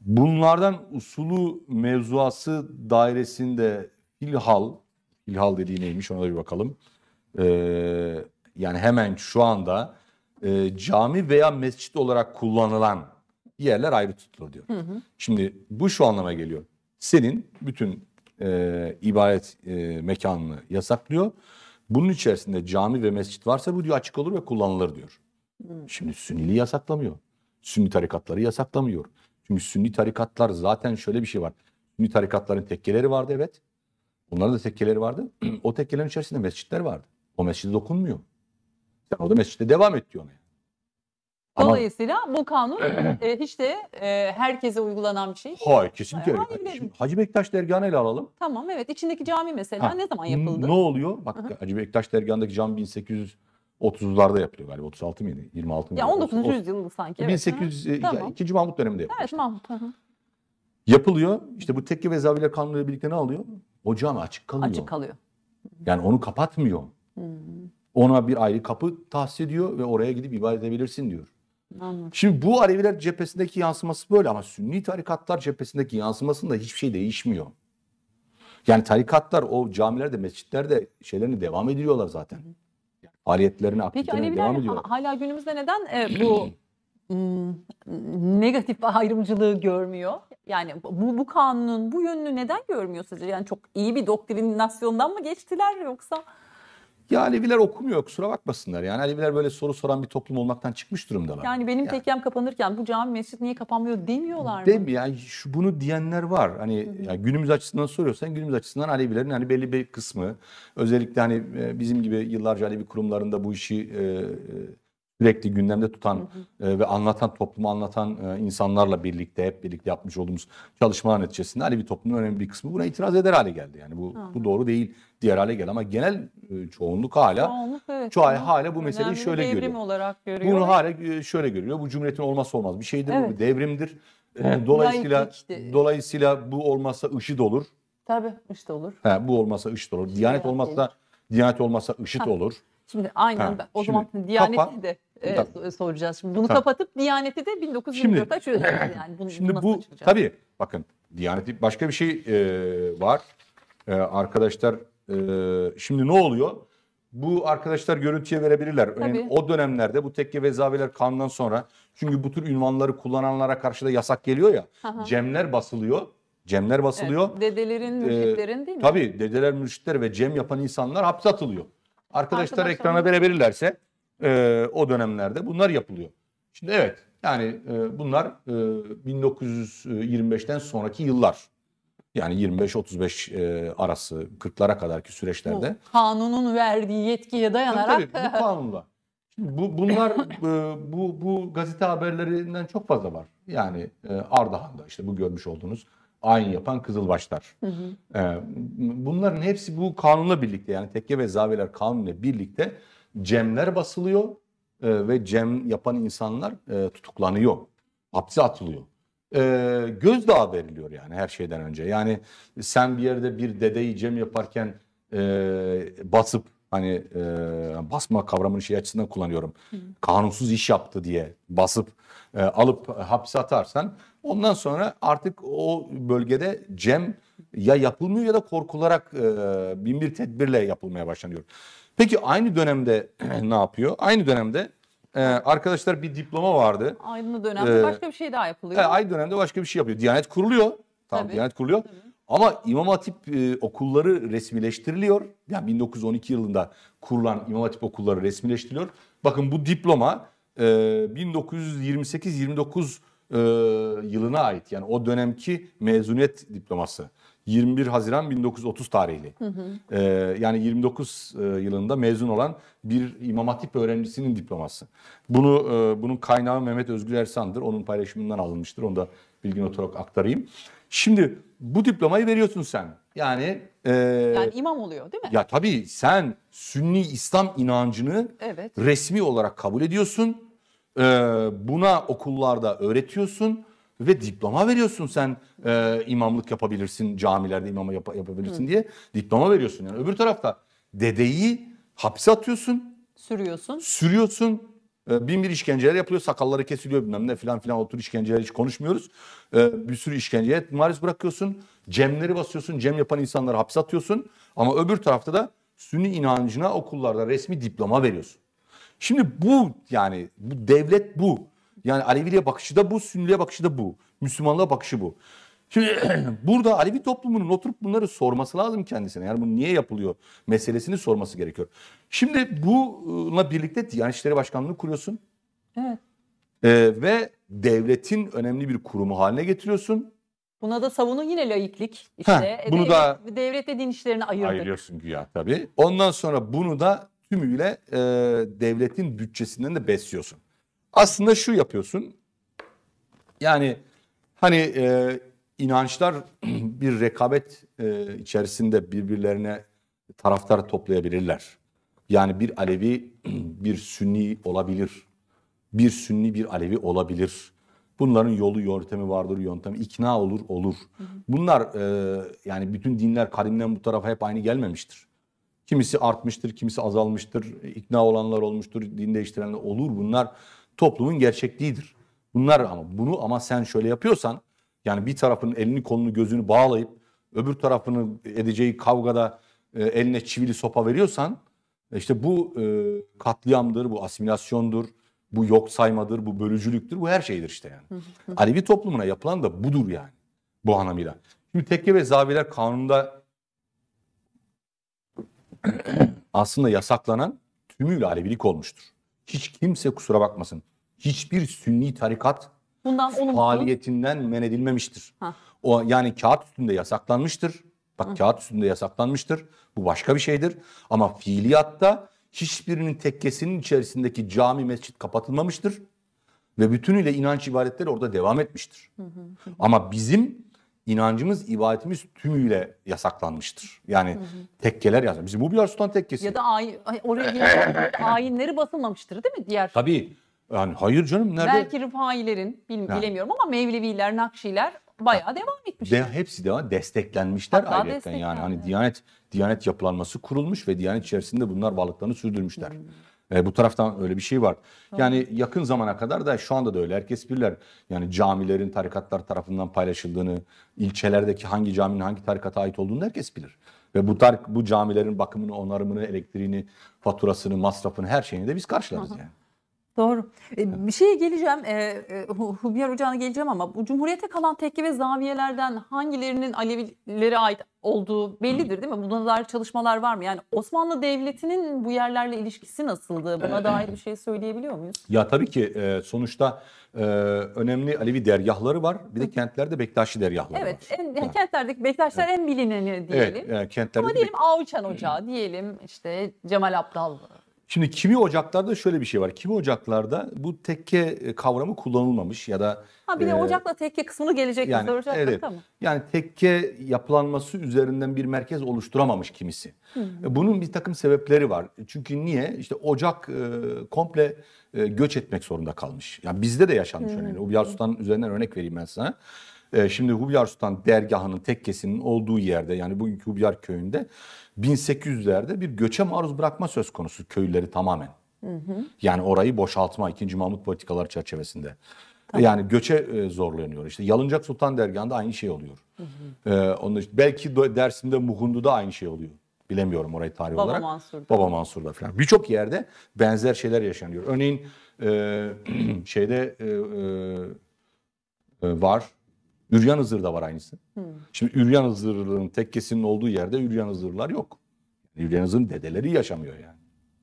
Speaker 2: bunlardan usulu mevzuası dairesinde ilhal, ilhal dediği neymiş ona da bir bakalım. Ee, yani hemen şu anda e, cami veya mescit olarak kullanılan yerler ayrı tutuluyor. Şimdi bu şu anlama geliyor. Senin bütün e, ibadet e, mekanını yasaklıyor. Bunun içerisinde cami ve mescit varsa bu diyor açık olur ve kullanılır diyor. Hı. Şimdi Sünniliği yasaklamıyor. Sünni tarikatları yasaklamıyor. Çünkü Sünni tarikatlar zaten şöyle bir şey var. Sünni tarikatların tekkeleri vardı evet. Bunların da tekkeleri vardı. <clears throat> o tekkelerin içerisinde mescitler vardı. O mescide dokunmuyor. Sen orada mescitte devam et diyor ona. Yani. Ama...
Speaker 1: Dolayısıyla bu kanun e, hiç de e, herkese uygulanan bir şey. Hayır kesinlikle. Hayır, hayır. Şimdi
Speaker 2: Hacı Bektaş dergahını ele alalım.
Speaker 1: Tamam evet içindeki cami mesela ha. ne zaman yapıldı? Ne
Speaker 2: oluyor? Bak Hı-hı. Hacı Bektaş dergahındaki cami 1800 30'larda yapılıyor galiba 36 mıydı 26 mıydı? Ya 19. 30,
Speaker 1: yüzyılda sanki. Evet. 1800 hı. E, tamam.
Speaker 2: 2. Mahmut döneminde yapılıyor. Evet Mahmut. Yapılıyor işte bu tekke ve zaviler kanunuyla birlikte ne alıyor? O cami açık kalıyor. Açık kalıyor. Yani onu kapatmıyor. hı hmm. Ona bir ayrı kapı tahsis ediyor ve oraya gidip ibadet edebilirsin diyor. Anladım. Şimdi bu Aleviler cephesindeki yansıması böyle ama Sünni tarikatlar cephesindeki yansımasında hiçbir şey değişmiyor. Yani tarikatlar o camilerde, mescitlerde şeylerini devam ediyorlar zaten. Yani faaliyetlerine, aktivitelerine devam ediyorlar.
Speaker 1: hala günümüzde neden e, bu <clears throat> negatif ayrımcılığı görmüyor? Yani bu, bu kanunun bu yönünü neden görmüyor sadece? Yani çok iyi bir doktrinasyondan mı geçtiler yoksa?
Speaker 2: Ya Aleviler okumuyor kusura bakmasınlar. Yani Aleviler böyle soru soran bir toplum olmaktan çıkmış durumdalar. Yani
Speaker 1: benim yani. tekyem kapanırken bu cami mescit niye kapanmıyor demiyorlar mı? Demiyor.
Speaker 2: yani şu, bunu diyenler var. Hani yani günümüz açısından soruyorsan günümüz açısından Alevilerin hani belli bir kısmı özellikle hani e, bizim gibi yıllarca Alevi kurumlarında bu işi e, e, sürekli gündemde tutan E, ve anlatan, toplumu anlatan e, insanlarla birlikte hep birlikte yapmış olduğumuz çalışmalar neticesinde hani bir toplumun önemli bir kısmı buna itiraz eder hale geldi. Yani bu, hı. bu doğru değil diğer hale geldi ama genel e, çoğunluk hala çoğunluk,
Speaker 1: evet, çoğu hala bu meseleyi şöyle görüyor. olarak görüyor. Bunu hala
Speaker 2: e, şöyle görüyor. Bu cumhuriyetin olmazsa olmaz bir şeydir, evet. bu bir devrimdir. E, evet. Dolayısıyla Laiklikti. dolayısıyla bu olmazsa IŞİD olur.
Speaker 1: Tabii IŞİD olur.
Speaker 2: He, bu olmazsa IŞİD olur. Diyanet olmazsa Diyanet olmazsa IŞİD ha.
Speaker 1: Şimdi aynı ha, o şimdi, zaman Diyanet'i kapa, de e, soracağız. Şimdi bunu tabii. kapatıp Diyanet'i de 1924'te açıyoruz. <clears throat> Yani bunu, şimdi bunu bu
Speaker 2: açacağız? tabii bakın Diyanet'i başka bir şey e, var. E, arkadaşlar e, şimdi ne oluyor? Bu arkadaşlar görüntüye verebilirler. Önemli, o dönemlerde bu tekke ve zaviler kanundan sonra çünkü bu tür ünvanları kullananlara karşı da yasak geliyor ya. Aha. Cemler basılıyor. Cemler basılıyor. Evet,
Speaker 1: dedelerin, e, mürşitlerin ee, değil mi? Tabii
Speaker 2: dedeler, mürşitler ve cem yapan insanlar hapse atılıyor. Arkadaşlar, Arkadaşlar. ekrana verebilirlerse e, o dönemlerde bunlar yapılıyor. Şimdi evet yani e, bunlar e, 1925'ten sonraki yıllar. Yani 25-35 e, arası 40'lara kadarki süreçlerde.
Speaker 1: Bu kanunun verdiği yetkiye
Speaker 2: dayanarak. Tabii, tabii bu kanunla. Şimdi bu, bunlar <laughs> e, bu, bu gazete haberlerinden çok fazla var. Yani e, Ardahan'da işte bu görmüş olduğunuz ayin yapan Kızılbaşlar. Hı hı. E, bunların hepsi bu kanunla birlikte yani tekke ve zaviyeler kanunla birlikte cemler basılıyor e, ve cem yapan insanlar e, tutuklanıyor. Hapse atılıyor. E, gözdağı veriliyor yani her şeyden önce. Yani sen bir yerde bir dedeyi cem yaparken e, basıp hani e, basma kavramını şey açısından kullanıyorum. Hı. Kanunsuz iş yaptı diye basıp e, alıp hapse atarsan Ondan sonra artık o bölgede cem ya yapılmıyor ya da korkularak e, bin bir tedbirle yapılmaya başlanıyor. Peki aynı dönemde <clears throat> ne yapıyor? Aynı dönemde ee, arkadaşlar bir diploma vardı.
Speaker 1: Aynı dönemde ee, başka bir şey daha yapılıyor. E,
Speaker 2: aynı dönemde başka bir şey yapıyor. Diyanet kuruluyor. Tamam Tabii. Diyanet kuruluyor. Tabii. Ama İmam Hatip e, okulları resmileştiriliyor. Yani 1912 yılında kurulan İmam Hatip okulları resmileştiriliyor. Bakın bu diploma e, 1928-29 e, yılına ait yani o dönemki mezuniyet diploması. 21 Haziran 1930 tarihli. Hı hı. Ee, yani 29 e, yılında mezun olan bir İmam Hatip öğrencisinin diploması. Bunu e, bunun kaynağı Mehmet Özgür Ersan'dır. Onun paylaşımından alınmıştır. Onu da bilgin olarak aktarayım. Şimdi bu diplomayı veriyorsun sen. Yani e, yani
Speaker 1: imam oluyor değil mi? Ya
Speaker 2: tabii sen Sünni İslam inancını evet. resmi olarak kabul ediyorsun e, buna okullarda öğretiyorsun ve diploma veriyorsun sen e, imamlık yapabilirsin camilerde imama yap- yapabilirsin Hı. diye diploma veriyorsun yani öbür tarafta dedeyi hapse atıyorsun
Speaker 1: sürüyorsun
Speaker 2: sürüyorsun e, bin bir işkenceler yapılıyor sakalları kesiliyor bilmem ne filan filan otur tür işkenceler hiç konuşmuyoruz e, bir sürü işkenceye maruz bırakıyorsun cemleri basıyorsun cem yapan insanları hapse atıyorsun ama öbür tarafta da sünni inancına okullarda resmi diploma veriyorsun Şimdi bu yani bu devlet bu. Yani Aleviliğe bakışı da bu, Sünniliğe bakışı da bu. Müslümanlığa bakışı bu. Şimdi <clears throat> burada Alevi toplumunun oturup bunları sorması lazım kendisine. Yani bu niye yapılıyor meselesini sorması gerekiyor. Şimdi bununla birlikte Diyanet İşleri Başkanlığı kuruyorsun. Evet. Ee, ve devletin önemli bir kurumu haline getiriyorsun.
Speaker 1: Buna da savunun yine laiklik
Speaker 2: işte. Heh, bunu devlet, da
Speaker 1: devlet ve din işlerini ayırdık.
Speaker 2: Ayırıyorsun güya tabii. Ondan sonra bunu da tümüyle e, devletin bütçesinden de besliyorsun. Aslında şu yapıyorsun. Yani hani e, inançlar <clears throat> bir rekabet e, içerisinde birbirlerine taraftar toplayabilirler. Yani bir Alevi <clears throat> bir Sünni olabilir. Bir Sünni bir Alevi olabilir. Bunların yolu yöntemi vardır yöntemi ikna olur olur. Bunlar e, yani bütün dinler kadimden bu tarafa hep aynı gelmemiştir. Kimisi artmıştır, kimisi azalmıştır, ikna olanlar olmuştur, din değiştirenler olur. Bunlar toplumun gerçekliğidir. Bunlar ama bunu ama sen şöyle yapıyorsan yani bir tarafın elini kolunu gözünü bağlayıp öbür tarafını edeceği kavgada e, eline çivili sopa veriyorsan e, işte bu e, katliamdır, bu asimilasyondur, bu yok saymadır, bu bölücülüktür, bu her şeydir işte yani. Alevi toplumuna yapılan da budur yani bu anlamıyla. Şimdi tekke ve zaviler kanunda. <clears throat> aslında yasaklanan tümüyle Alevilik olmuştur. Hiç kimse kusura bakmasın. Hiçbir sünni tarikat Bundan faaliyetinden men edilmemiştir. Ha. O yani kağıt üstünde yasaklanmıştır. Bak Hı. kağıt üstünde yasaklanmıştır. Bu başka bir şeydir. Ama fiiliyatta hiçbirinin tekkesinin içerisindeki cami mescit kapatılmamıştır. Ve bütünüyle inanç ibadetleri orada devam etmiştir. Hı hı. Ama bizim inancımız, ibadetimiz tümüyle yasaklanmıştır. Yani hı hı. tekkeler yasak. Bizim Mubiler Sultan tekkesi. Ya da
Speaker 1: ay, oraya giren ayinleri <laughs> basılmamıştır değil mi diğer? Tabii.
Speaker 2: Yani hayır canım nerede? Belki
Speaker 1: Rıfailerin bil, yani. bilemiyorum ama Mevleviler, Nakşiler bayağı ha. devam etmiş. De,
Speaker 2: hepsi devam desteklenmişler Hatta ayrıca yani. Hani Diyanet Diyanet yapılanması kurulmuş ve Diyanet içerisinde bunlar varlıklarını sürdürmüşler. Hmm. E, bu taraftan öyle bir şey var. Yani yakın zamana kadar da şu anda da öyle. Herkes birler yani camilerin tarikatlar tarafından paylaşıldığını, ilçelerdeki hangi caminin hangi tarikata ait olduğunu herkes bilir. Ve bu tarik, bu camilerin bakımını, onarımını, elektriğini, faturasını, masrafını, her şeyini de biz karşılarız yani.
Speaker 1: Doğru. E, bir şeye geleceğim, e, e Hübyar Hoca'na geleceğim ama bu Cumhuriyete kalan tekke ve zaviyelerden hangilerinin Alevilere ait olduğu bellidir değil mi? Buna dair çalışmalar var mı? Yani Osmanlı Devleti'nin bu yerlerle ilişkisi nasıldı? Buna dair bir şey söyleyebiliyor muyuz?
Speaker 2: Ya tabii ki e, sonuçta önemli Alevi deryahları var. Bir de kentlerde Bektaşi deryahları
Speaker 1: evet, var. En, yani kentlerdeki Bektaşlar evet. en bilineni diyelim. Evet,
Speaker 2: yani kentlerde ama diyelim
Speaker 1: Avçan Ocağı diyelim, işte Cemal Abdal
Speaker 2: Şimdi kimi ocaklarda şöyle bir şey var. Kimi ocaklarda bu tekke e, kavramı kullanılmamış ya da Ha bir de e, ocakla
Speaker 1: tekke kısmını gelecek yani, biz evet, mı?
Speaker 2: Yani tekke yapılanması üzerinden bir merkez oluşturamamış kimisi. Hı. E, bunun bir takım sebepleri var. Çünkü niye? İşte ocak e, komple e, göç etmek zorunda kalmış. Yani bizde de yaşanmış Hı. örneğin. Ubiyar Sultan'ın üzerinden örnek vereyim ben sana. E, şimdi Hubyar Sultan dergahının tekkesinin olduğu yerde yani bugünkü Hubyar köyünde 1800'lerde bir göçe maruz bırakma söz konusu köyleri tamamen. Yani orayı boşaltma 2. Mahmut politikaları çerçevesinde. Tamam. Yani göçe e, zorlanıyor. İşte Yalıncak Sultan Dergahı'nda aynı şey oluyor. Ee, onun için, belki Dersim'de Muhundu'da aynı şey oluyor. Bilemiyorum orayı tarih Baba olarak. Mansur'da. Baba Mansur'da falan. Birçok yerde benzer şeyler yaşanıyor. Örneğin e, <clears throat> şeyde e, e, e var Üryan da var aynısı. Hmm. Şimdi Üryan Hızır'ın tekkesinin olduğu yerde Üryan Hızır'lar yok. Üryan Hızır'ın dedeleri yaşamıyor yani.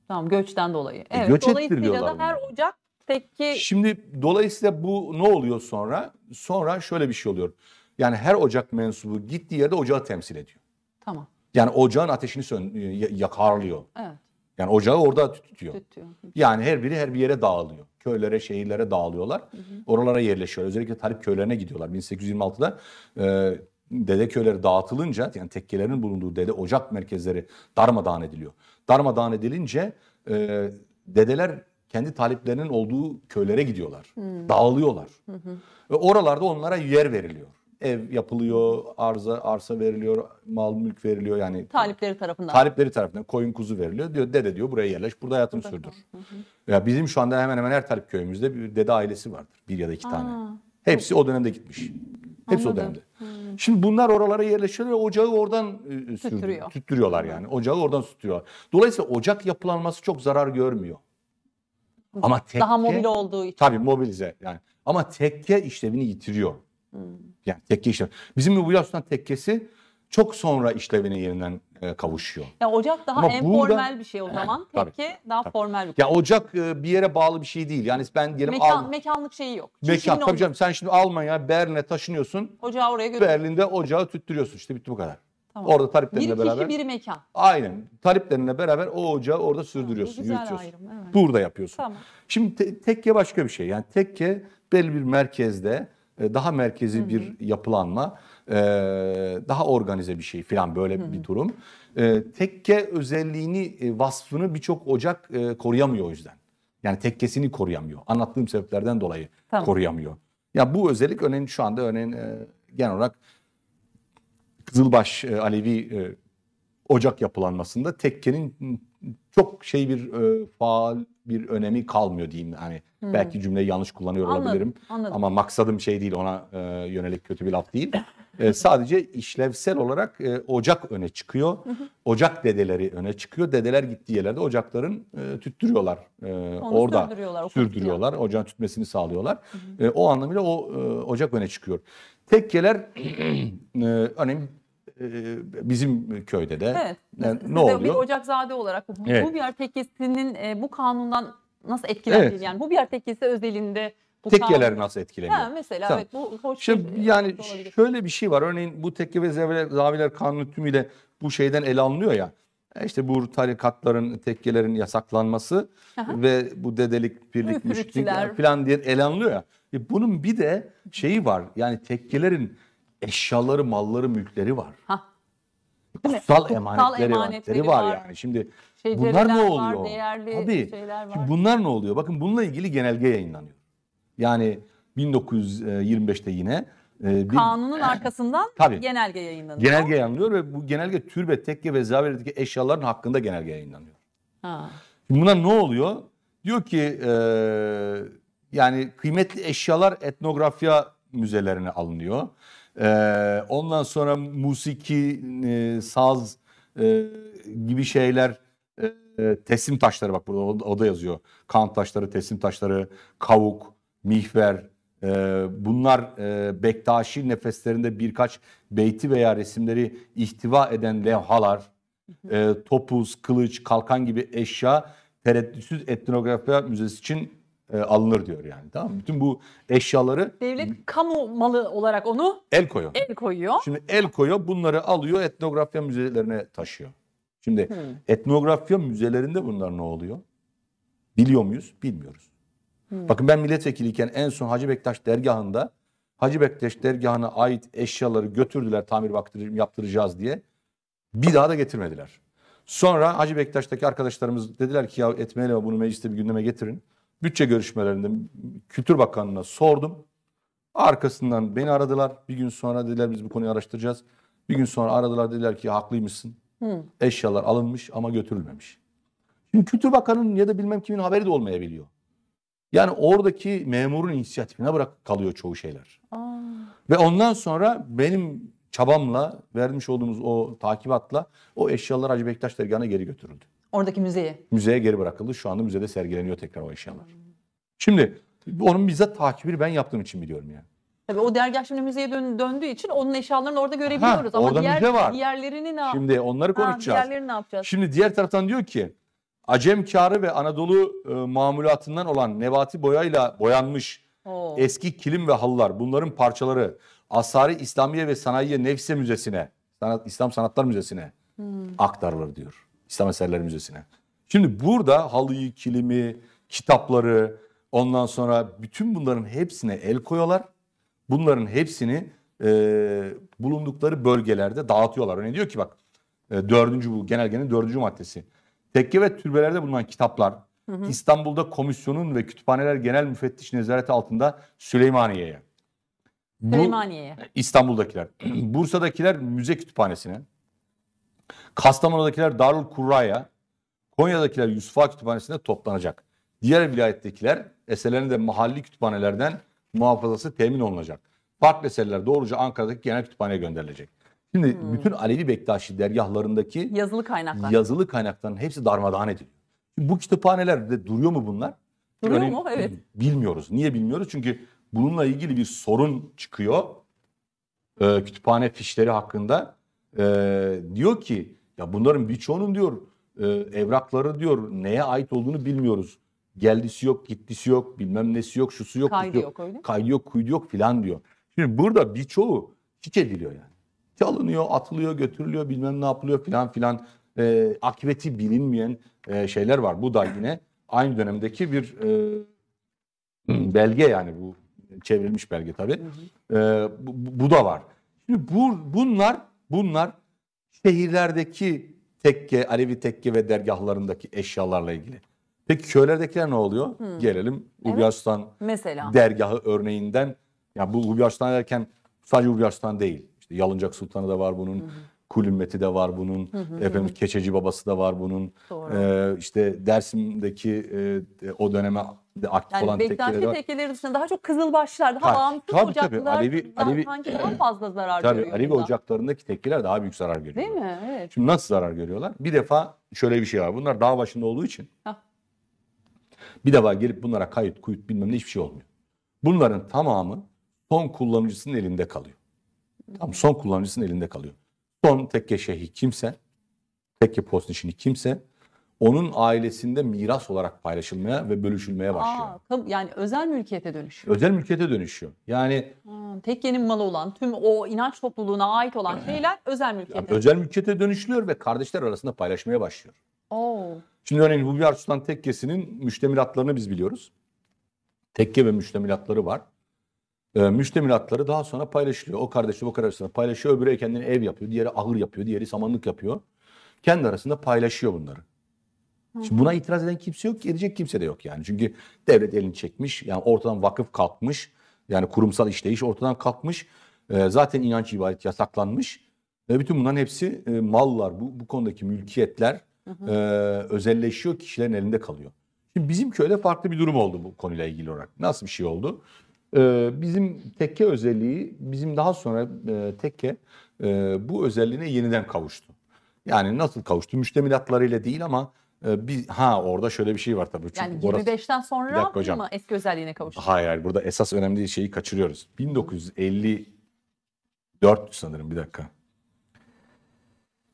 Speaker 1: Tamam göçten dolayı. E, evet, e, göç dolayısıyla da her ocak tekki...
Speaker 2: Şimdi dolayısıyla bu ne oluyor sonra? Sonra şöyle bir şey oluyor. Yani her ocak mensubu gittiği yerde ocağı temsil ediyor. Tamam. Yani ocağın ateşini sön yakarlıyor. Evet. Yani ocağı orada tutuyor. tutuyor. Yani her biri her bir yere dağılıyor. Köylere, şehirlere dağılıyorlar. Hı hı. Oralara yerleşiyorlar. Özellikle talip köylerine gidiyorlar. 1826'da e, dede köyleri dağıtılınca yani tekkelerin bulunduğu dede ocak merkezleri darmadağın ediliyor. Darmadağın edilince e, dedeler kendi taliplerinin olduğu köylere gidiyorlar. Hı. Dağılıyorlar. Hı hı. Ve oralarda onlara yer veriliyor ev yapılıyor, arza arsa veriliyor, mal mülk veriliyor yani.
Speaker 1: Talipleri tarafından. Talipleri
Speaker 2: tarafından koyun kuzu veriliyor. Diyor dede diyor buraya yerleş, burada hayatını sürdür. Ya bizim şu anda hemen hemen her talip köyümüzde bir dede ailesi vardır. Bir ya da iki Aa. tane. Hepsi o dönemde gitmiş. Hepsi Anladım. o dönemde. Hmm. Şimdi bunlar oralara yerleşiyor ve ocağı oradan e, Tüttürüyor. tüttürüyorlar yani. Ocağı oradan tutuyorlar. Dolayısıyla ocak yapılanması çok zarar görmüyor.
Speaker 1: Ama tekke, Daha mobil olduğu için.
Speaker 2: Tabii mobilize yani. Ama tekke işlevini yitiriyor. Hmm. Yani tekke işlev. Bizim Rubilah Sultan tekkesi çok sonra işlevini yerinden e, kavuşuyor.
Speaker 1: Ya ocak daha Ama enformel burada, bir şey o zaman. Tekke tabii, daha tabii. formal bir. Ya
Speaker 2: ocak e, bir yere bağlı bir şey değil. Yani ben diyelim Mekan, Alm-
Speaker 1: mekanlık şeyi yok. Çünkü Mekan tabii canım
Speaker 2: sen şimdi Almanya Berlin'e taşınıyorsun.
Speaker 1: Ocağı oraya götürüyorsun.
Speaker 2: Berlin'de ocağı tüttürüyorsun işte bitti bu kadar.
Speaker 1: Tamam. Orada tariplerinle biri kişi, beraber. Bir mekan.
Speaker 2: Aynen. Tariplerinle beraber o ocağı orada sürdürüyorsun, güzel yürütüyorsun. Ayrım, evet. Burada yapıyorsun. Tamam. Şimdi te- tekke başka bir şey. Yani tekke belli bir merkezde e, daha merkezi Hı -hı. bir yapılanma, e, daha organize bir şey falan böyle Hı -hı. bir durum. E, tekke özelliğini, vasfını birçok ocak koruyamıyor o yüzden. Yani tekkesini koruyamıyor. Anlattığım sebeplerden dolayı tamam. koruyamıyor. Ya bu özellik önemli şu anda örneğin genel olarak Kızılbaş Alevi Ocak yapılanmasında tekkenin çok şey bir faal bir önemi kalmıyor diyeyim. Hani hmm. belki cümleyi yanlış kullanıyor anladım, olabilirim. Anladım. Ama maksadım şey değil ona e, yönelik kötü bir laf değil. e, sadece işlevsel olarak e, ocak öne çıkıyor. ocak dedeleri öne çıkıyor. Dedeler gittiği yerlerde ocakların e, tüttürüyorlar. E, orada sürdürüyorlar. sürdürüyorlar. Ocağın tütmesini sağlıyorlar. e, o anlamıyla o e, ocak öne çıkıyor. Tekkeler <clears throat> e, önemli ee, bizim köyde de evet. yani ne de oluyor? Bir
Speaker 1: ocakzade olarak bu, evet. bu birer tekesinin e, bu kanundan nasıl etkilendiği evet. yani bu bir yer tekkesi özelinde tekkeler
Speaker 2: nasıl etkileniyor? Ha, mesela tamam. evet
Speaker 1: bu hoş Şimdi bir, şey
Speaker 2: yani olabilir. şöyle bir şey var. Örneğin bu tekke ve zaviler, zaviler kanunu tümüyle bu şeyden ele alınıyor ya. E, işte bu tarikatların, tekkelerin yasaklanması Aha. ve bu dedelik, pirlik, müşriklik falan diye ele alınıyor ya. E bunun bir de şeyi var. Yani tekkelerin eşyaları, malları, mülkleri var. Ha. Kutsal, emanetleri, emanetleri var, var yani. Şimdi bunlar ne oluyor? Var, değerli Tabii. şeyler var. Şimdi bunlar ne oluyor? Bakın bununla ilgili genelge yayınlanıyor. Yani 1925'te yine e, bir,
Speaker 1: Kanunun <laughs> arkasından tabii, genelge yayınlanıyor. Genelge
Speaker 2: yayınlanıyor ve bu genelge türbe, tekke ve zaviredeki eşyaların hakkında genelge yayınlanıyor. Ha. buna ne oluyor? Diyor ki e, yani kıymetli eşyalar etnografya müzelerine alınıyor. Ee, ondan sonra musiki, e, saz e, gibi şeyler e, e teslim taşları bak burada o, da yazıyor. Kant taşları, teslim taşları, kavuk, mihver e, bunlar e, Bektaşi nefeslerinde birkaç beyti veya resimleri ihtiva eden levhalar, e, topuz, kılıç, kalkan gibi eşya tereddütsüz etnografya müzesi için e, alınır diyor yani. Tamam mı? Bütün bu eşyaları
Speaker 1: devlet kamu malı olarak onu el koyuyor. el koyuyor.
Speaker 2: Şimdi el koyuyor, bunları alıyor, etnografya müzelerine taşıyor. Şimdi Hmm. etnografya müzelerinde bunlar ne oluyor? Biliyor muyuz? Bilmiyoruz. Hmm. Bakın ben milletvekiliyken en son Hacı Bektaş dergahında Hacı Bektaş dergahına ait eşyaları götürdüler tamir vakti yaptıracağız diye. Bir daha da getirmediler. Sonra Hacı Bektaş'taki arkadaşlarımız dediler ki ya etmeyelim bunu mecliste bir gündeme getirin bütçe görüşmelerinde Kültür Bakanlığı'na sordum. Arkasından beni aradılar. Bir gün sonra dediler biz bu konuyu araştıracağız. Bir gün sonra aradılar dediler ki haklıymışsın. Hı. Eşyalar alınmış ama götürülmemiş. Şimdi Kültür Bakanı'nın ya da bilmem kimin haberi de olmayabiliyor. Yani oradaki memurun inisiyatifine bırak kalıyor çoğu şeyler. Aa. Ve ondan sonra benim çabamla vermiş olduğumuz o takibatla o eşyalar Hacı Bektaş dergahına geri götürüldü.
Speaker 1: Oradaki müzeyi
Speaker 2: Müzeye geri bırakıldı. Şu anda müzede sergileniyor tekrar o eşyalar. Şimdi onun bizzat takibi ben yaptığım için biliyorum yani.
Speaker 1: Tabii o dergah şimdi müzeye dön, döndüğü için onun eşyalarını orada görebiliyoruz. Ha, Ama diğer, müze var. diğerlerini ne yapacağız? Şimdi
Speaker 2: onları konuşacağız. Ha, diğerlerini ne yapacağız? Şimdi diğer taraftan diyor ki Acem kârı ve Anadolu e, mamulatından olan nevati boyayla boyanmış Oo. eski kilim ve halılar bunların parçaları Asari İslamiye ve Sanayiye Nefse Müzesi'ne, Sanat, İslam Sanatlar Müzesi'ne hmm. aktarılır diyor. İslam Eserler Müzesi'ne. Şimdi burada halıyı, kilimi, kitapları ondan sonra bütün bunların hepsine el koyuyorlar. Bunların hepsini e, bulundukları bölgelerde dağıtıyorlar. Örneğin diyor ki bak e, dördüncü bu genelgenin dördüncü maddesi. Tekke ve türbelerde bulunan kitaplar hı hı. İstanbul'da komisyonun ve kütüphaneler genel müfettiş nezareti altında Süleymaniye'ye. Bu, Süleymaniye'ye. İstanbul'dakiler. <clears throat> Bursa'dakiler müze kütüphanesine. Kastamonu'dakiler Darül Kurra'ya, Konya'dakiler Yusuf Ağa Kütüphanesi'nde toplanacak. Diğer vilayettekiler eserlerini de mahalli kütüphanelerden muhafazası temin olunacak. Farklı eserler doğruca Ankara'daki genel kütüphaneye gönderilecek. Şimdi hmm. bütün Alevi Bektaşi dergahlarındaki yazılı kaynaklar. Yazılı kaynakların hepsi darmadağın ediliyor. Şimdi bu kütüphanelerde duruyor mu bunlar? Duruyor Öyle, hani mu? Evet. Bilmiyoruz. Niye bilmiyoruz? Çünkü bununla ilgili bir sorun çıkıyor. Ee, kütüphane fişleri hakkında e, diyor ki ya bunların birçoğunun diyor e, evrakları diyor neye ait olduğunu bilmiyoruz. Geldisi yok, gittisi yok, bilmem nesi yok, şusu yok, kaydı yok, yok öyle. kaydı yok, kuydu yok filan diyor. Şimdi burada birçoğu hiç ediliyor yani. Çalınıyor, atılıyor, götürülüyor, bilmem ne yapılıyor filan filan. E, akıbeti bilinmeyen e, şeyler var. Bu da yine aynı dönemdeki bir e, belge yani bu çevrilmiş belge tabii. Hı hı. E, bu, bu da var. Şimdi bu, bunlar Bunlar şehirlerdeki tekke, Alevi tekke ve dergahlarındaki eşyalarla ilgili. Peki köylerdekiler ne oluyor? Hmm. Gelelim Ubyastan evet.
Speaker 1: Mesela. dergahı
Speaker 2: örneğinden. Ya yani bu Ubyastan derken sadece Ubyastan değil. İşte Yalıncak Sultanı da var bunun. Hmm. Kulümmeti de var bunun. Efendim Keçeci Babası da var bunun. Doğru. Ee, işte Dersim'deki e, o döneme de aktif yani olan tekkeleri var.
Speaker 1: tekkeleri dışında daha çok kızılbaşlar, daha ha, bağımsız tabii, ocaklar tabii. Alevi, Alevi, sanki daha fazla zarar tabii, görüyor. Alevi burada.
Speaker 2: ocaklarındaki tekkeler daha büyük zarar görüyor. Değil
Speaker 1: mi? Evet.
Speaker 2: Şimdi nasıl zarar görüyorlar? Bir defa şöyle bir şey var. Bunlar dağ başında olduğu için Hah. bir defa gelip bunlara kayıt, kuyut bilmem ne hiçbir şey olmuyor. Bunların tamamı son kullanıcısının elinde kalıyor. Tam son kullanıcısının elinde kalıyor. Son tekke şeyhi kimse, tekke post işini kimse onun ailesinde miras olarak paylaşılmaya ve bölüşülmeye başlıyor.
Speaker 1: Aa, tab- yani özel mülkiyete dönüşüyor.
Speaker 2: Özel mülkiyete dönüşüyor. Yani
Speaker 1: Hmm, tekkenin malı olan, tüm o inanç topluluğuna ait olan şeyler özel mülkiyete.
Speaker 2: özel mülkiyete dönüşülüyor ve kardeşler arasında paylaşmaya başlıyor. Oo. Şimdi örneğin Hülyar Sultan Tekkesi'nin müştemilatlarını biz biliyoruz. Tekke ve müştemilatları var. Ee, müştemilatları daha sonra paylaşılıyor. O kardeşle o kardeşle paylaşıyor. Öbürü kendine ev yapıyor. Diğeri ahır yapıyor. Diğeri samanlık yapıyor. Kendi arasında paylaşıyor bunları. Şimdi buna itiraz eden kimse yok, edecek kimse de yok yani. Çünkü devlet elini çekmiş, yani ortadan vakıf kalkmış, yani kurumsal işleyiş ortadan kalkmış. E, zaten inanç ibadet yasaklanmış. ve bütün bunların hepsi e, mallar, bu, bu konudaki mülkiyetler hı hı. E, özelleşiyor, kişilerin elinde kalıyor. Şimdi bizim köyde farklı bir durum oldu bu konuyla ilgili olarak. Nasıl bir şey oldu? bizim tekke özelliği, bizim daha sonra tekke bu özelliğine yeniden kavuştu. Yani nasıl kavuştu? Müştemilatlarıyla değil ama ee, bir ha orada şöyle bir şey var tabii. Çünkü yani 25'ten
Speaker 1: sonra dakika, hocam. mı eski özelliğine kavuştu?
Speaker 2: Hayır hayır burada esas önemli şeyi kaçırıyoruz. 1954 sanırım bir dakika.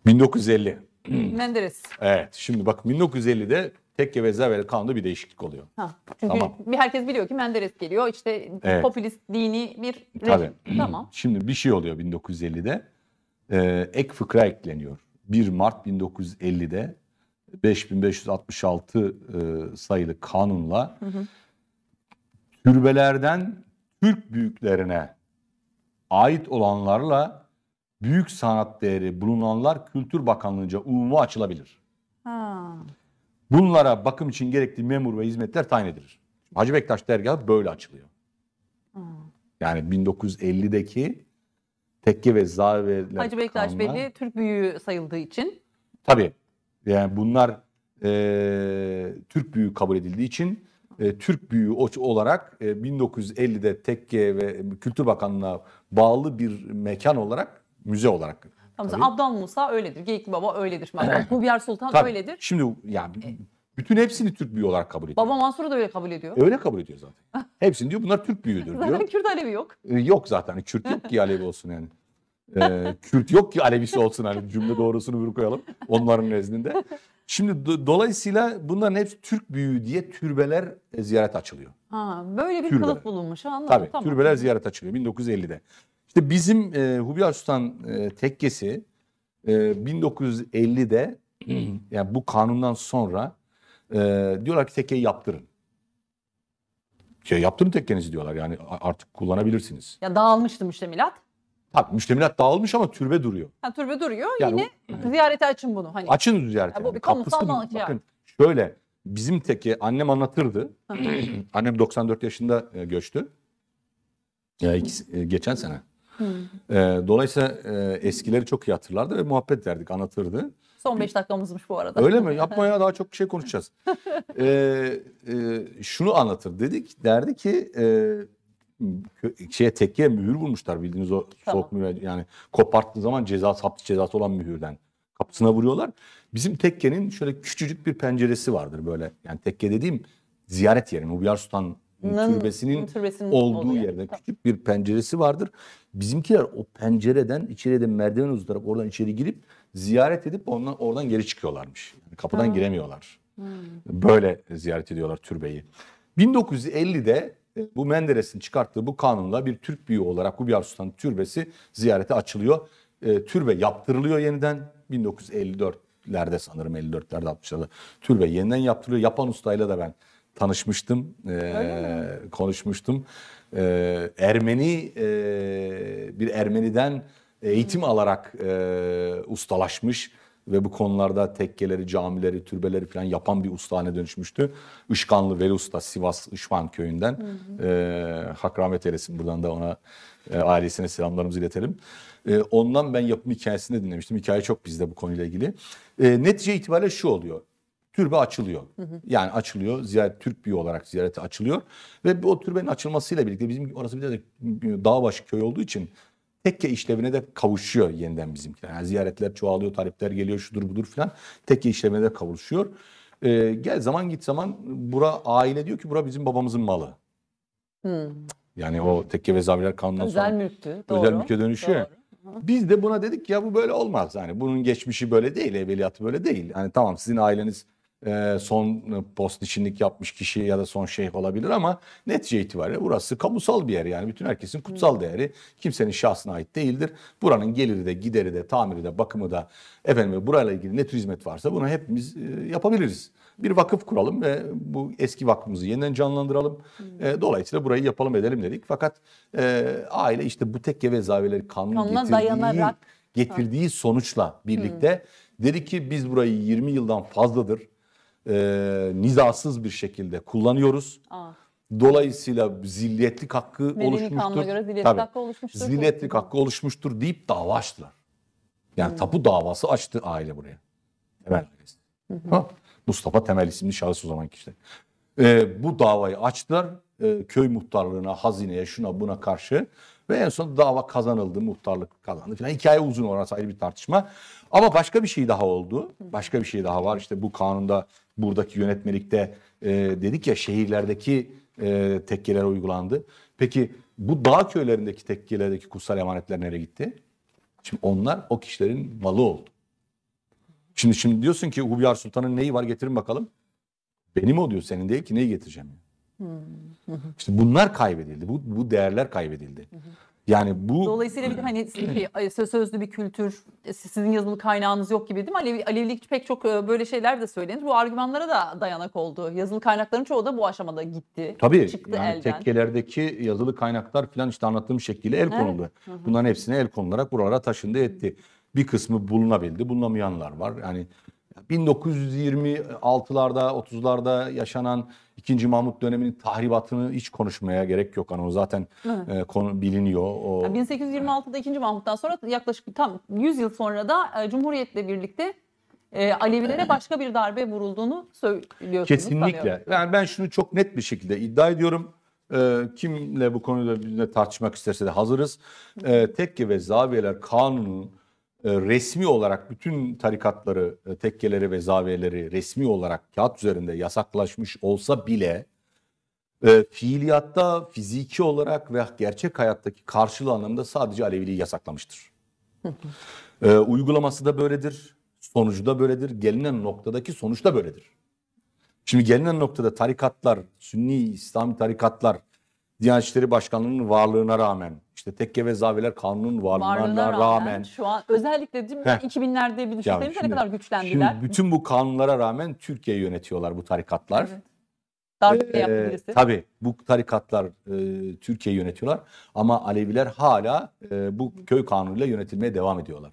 Speaker 2: 1950.
Speaker 1: Menderes.
Speaker 2: <clears throat> Evet şimdi bak 1950'de tekke ve zevvel kanunda bir değişiklik oluyor.
Speaker 1: Ha, çünkü tamam. herkes biliyor ki Menderes geliyor işte evet. popülist dini bir rejim. Tabii. <clears throat> tamam.
Speaker 2: Şimdi bir şey oluyor 1950'de. Ee, ek fıkra ekleniyor. 1 Mart 1950'de 5566 e, sayılı kanunla hı türbelerden Türk büyüklerine ait olanlarla büyük sanat değeri bulunanlar Kültür Bakanlığı'nca umuma açılabilir. Ha. Bunlara bakım için gerekli memur ve hizmetler tayin edilir. Hacı Bektaş dergahı böyle açılıyor. Ha. Yani 1950'deki tekke ve zaviyeler Hacı Bektaş kanunlar,
Speaker 1: Belli Türk büyüğü sayıldığı için.
Speaker 2: Tabii. Yani bunlar e, Türk büyüğü kabul edildiği için e, Türk büyüğü olarak e, 1950'de Tekke ve Kültür Bakanlığı'na bağlı bir mekan olarak müze olarak.
Speaker 1: Tamam, Abdal Musa öyledir, Geyik Baba öyledir, bu Hubyar Sultan tabii. öyledir.
Speaker 2: Şimdi yani e, bütün hepsini Türk büyüğü olarak kabul ediyor.
Speaker 1: Baba Mansur'u da öyle kabul ediyor. öyle
Speaker 2: kabul ediyor zaten. <laughs> Hepsini diyor bunlar Türk büyüğüdür diyor. zaten
Speaker 1: Kürt Alevi yok.
Speaker 2: E, yok zaten Kürt yok ki Alevi olsun yani. Ee, Kürt yok ki Alevisi olsun hani cümle doğrusunu bir koyalım onların nezdinde. Şimdi do- dolayısıyla bunların hepsi Türk büyüğü diye türbeler e, ziyaret açılıyor.
Speaker 1: Ha, böyle bir Türbe. kılıf bulunmuş anladım. Tabii tamam. türbeler ziyaret
Speaker 2: açılıyor 1950'de. İşte bizim e, Hubi Arslan e, tekkesi e, 1950'de <clears throat> yani bu kanundan sonra e, diyorlar ki tekkeyi yaptırın. Şey, yaptırın tekkenizi diyorlar yani artık kullanabilirsiniz.
Speaker 1: Ya dağılmıştı müştemilat.
Speaker 2: Tabii müştemilat dağılmış ama türbe duruyor.
Speaker 1: Ha, türbe duruyor. Yani Yine o- ziyarete açın bunu. Hani. Açın ziyarete. Ya bu bir kamusal Kapısı- şey Bakın
Speaker 2: şöyle bizim teki annem anlatırdı. <clears throat> annem 94 yaşında e, göçtü. Ya e, geçen sene. E, dolayısıyla e, eskileri çok iyi hatırlardı ve muhabbet derdik anlatırdı.
Speaker 1: Son 5 dakikamızmış bu arada. Öyle mi? Yapma
Speaker 2: ya daha çok bir şey konuşacağız. Ee, <laughs> e, şunu anlatır dedik. Derdi ki e, şeye tekkeye mühür vurmuşlar bildiğiniz o tamam. soğuk mühür yani koparttığı zaman ceza saptı cezası olan mühürden kapısına vuruyorlar. Bizim tekkenin şöyle küçücük bir penceresi vardır böyle yani tekke dediğim ziyaret yeri Hubiyar Sultan türbesinin, türbesinin olduğu, olduğu yerde tamam. küçük bir penceresi vardır. Bizimkiler o pencereden içeriye de merdiven uzatarak oradan içeri girip ziyaret edip ondan oradan geri çıkıyorlarmış. Yani kapıdan ha. giremiyorlar. Hmm. Böyle ziyaret ediyorlar türbeyi. 1950'de bu Menderes'in çıkarttığı bu kanunla bir Türk büyüğü olarak Gubyar Sultan Türbesi ziyarete açılıyor. E, türbe yaptırılıyor yeniden 1954'lerde sanırım 54'lerde 60'larda türbe yeniden yaptırılıyor. Yapan ustayla da ben tanışmıştım, e, konuşmuştum. E, Ermeni e, bir Ermeniden eğitim alarak e, ustalaşmış ve bu konularda tekkeleri, camileri, türbeleri falan yapan bir ustane dönüşmüştü. Işkanlı Veli Usta Sivas Işvan köyünden. Hı hı. Ee, Hak rahmet eylesin. Buradan da ona e, ailesine selamlarımızı iletelim. Ee, ondan ben yapım hikayesini de dinlemiştim. Hikaye çok bizde bu konuyla ilgili. Ee, netice itibariyle şu oluyor. Türbe açılıyor. Hı hı. Yani açılıyor. Ziyaret Türk büyü olarak ziyarete açılıyor. Ve o türbenin açılmasıyla birlikte bizim orası bir de dağbaşı köy olduğu için tekke işlevine de kavuşuyor yeniden bizimkiler. Yani ziyaretler çoğalıyor, talepler geliyor, şudur budur filan. Tekke işlevine de kavuşuyor. Ee, gel zaman git zaman bura aile diyor ki bura bizim babamızın malı. Hmm. Yani o tekke ve zaviler kanundan özel sonra
Speaker 1: mülktü, doğru, özel mülke
Speaker 2: dönüşüyor. Doğru. Biz de buna dedik ki ya bu böyle olmaz. Yani bunun geçmişi böyle değil, evveliyatı böyle değil. Hani tamam sizin aileniz ee, son e, post içinlik yapmış kişi ya da son şeyh olabilir ama netice itibariyle burası kamusal bir yer yani bütün herkesin kutsal hmm. değeri kimsenin şahsına ait değildir. Buranın geliri de gideri de tamiri de bakımı da efendim burayla ilgili ne tür hizmet varsa bunu hepimiz e, yapabiliriz. Bir vakıf kuralım ve bu eski vakfımızı yeniden canlandıralım. Hmm. E, dolayısıyla burayı yapalım edelim dedik. Fakat e, aile işte bu tekke vezavileri kanun Kanuna getirdiği, dayanarak. getirdiği sonuçla birlikte hmm. dedi ki biz burayı 20 yıldan fazladır e, nizasız bir şekilde kullanıyoruz. Aa. Ah. Dolayısıyla zilliyetlik hakkı Medeni oluşmuştur. göre zilliyetlik Tabii, hakkı oluşmuştur. Zilliyetlik hakkı oluşmuştur deyip dava açtılar. Yani hmm. tapu davası açtı aile buraya. Temel Ha, Mustafa Temel isimli şahıs o zamanki işte. Ee, bu davayı açtılar. Ee, köy muhtarlığına, hazineye, şuna buna karşı. Ve en son dava kazanıldı, muhtarlık kazandı falan. Hikaye uzun orası ayrı bir tartışma. Ama başka bir şey daha oldu. Başka bir şey daha var. İşte bu kanunda buradaki yönetmelikte e, dedik ya şehirlerdeki e, tekkelere uygulandı. Peki bu dağ köylerindeki tekkelerdeki kutsal emanetler nereye gitti? Şimdi onlar o kişilerin malı oldu. Şimdi şimdi diyorsun ki Hubyar Sultan'ın neyi var getirin bakalım. Benim o diyor senin değil ki neyi getireceğim. Yani. Hmm. işte bunlar kaybedildi. Bu, bu değerler kaybedildi. Yani bu Dolayısıyla bir de hani
Speaker 1: söz sözlü bir kültür, e, sizin yazılı kaynağınız yok gibi değil mi? Alevi, Alevilik pek çok e, böyle şeyler de söylenir. Bu argümanlara da dayanak oldu. Yazılı kaynakların çoğu da bu aşamada gitti.
Speaker 2: Tabii çıktı yani elden. tekkelerdeki yazılı kaynaklar falan işte anlattığım şekilde el konuldu. Hı Bunların hepsine el konularak buralara taşındı etti. Bir kısmı bulunabildi, bulunamayanlar var. Yani 1926'larda 30'larda yaşanan 2. Mahmut döneminin tahribatını hiç konuşmaya gerek yok. Hani zaten e, konu biliniyor. O...
Speaker 1: 1826'da 2. Mahmut'tan sonra yaklaşık tam 100 yıl sonra da e, Cumhuriyet'le birlikte e, Alevilere başka bir darbe vurulduğunu söylüyorsunuz. Kesinlikle. Sanıyorum.
Speaker 2: Yani ben şunu çok net bir şekilde iddia ediyorum. E, kimle bu konuda bizimle tartışmak isterse de hazırız. E, tekke ve zaviyeler kanunun e, resmi olarak bütün tarikatları, e, tekkeleri ve zaviyeleri resmi olarak kağıt üzerinde yasaklaşmış olsa bile e, fiiliyatta fiziki olarak ve gerçek hayattaki karşılığı anlamında sadece Aleviliği yasaklamıştır. uygulaması da böyledir, sonucu da böyledir, gelinen noktadaki sonuç da böyledir. Şimdi gelinen noktada tarikatlar, Sünni İslami tarikatlar Diyanet İşleri Başkanlığı'nın varlığına rağmen, işte tekke ve zaviler kanunun varlığına, varlığına rağmen, rağmen,
Speaker 1: şu an özellikle değil mi? Heh. 2000'lerde bir düşünseniz ne kadar güçlendiler. Şimdi
Speaker 2: bütün bu kanunlara rağmen Türkiye'yi yönetiyorlar bu tarikatlar. Evet.
Speaker 1: Darbe ee, e, tabii
Speaker 2: bu tarikatlar e, Türkiye'yi yönetiyorlar ama Aleviler hala e, bu köy kanunuyla yönetilmeye devam ediyorlar.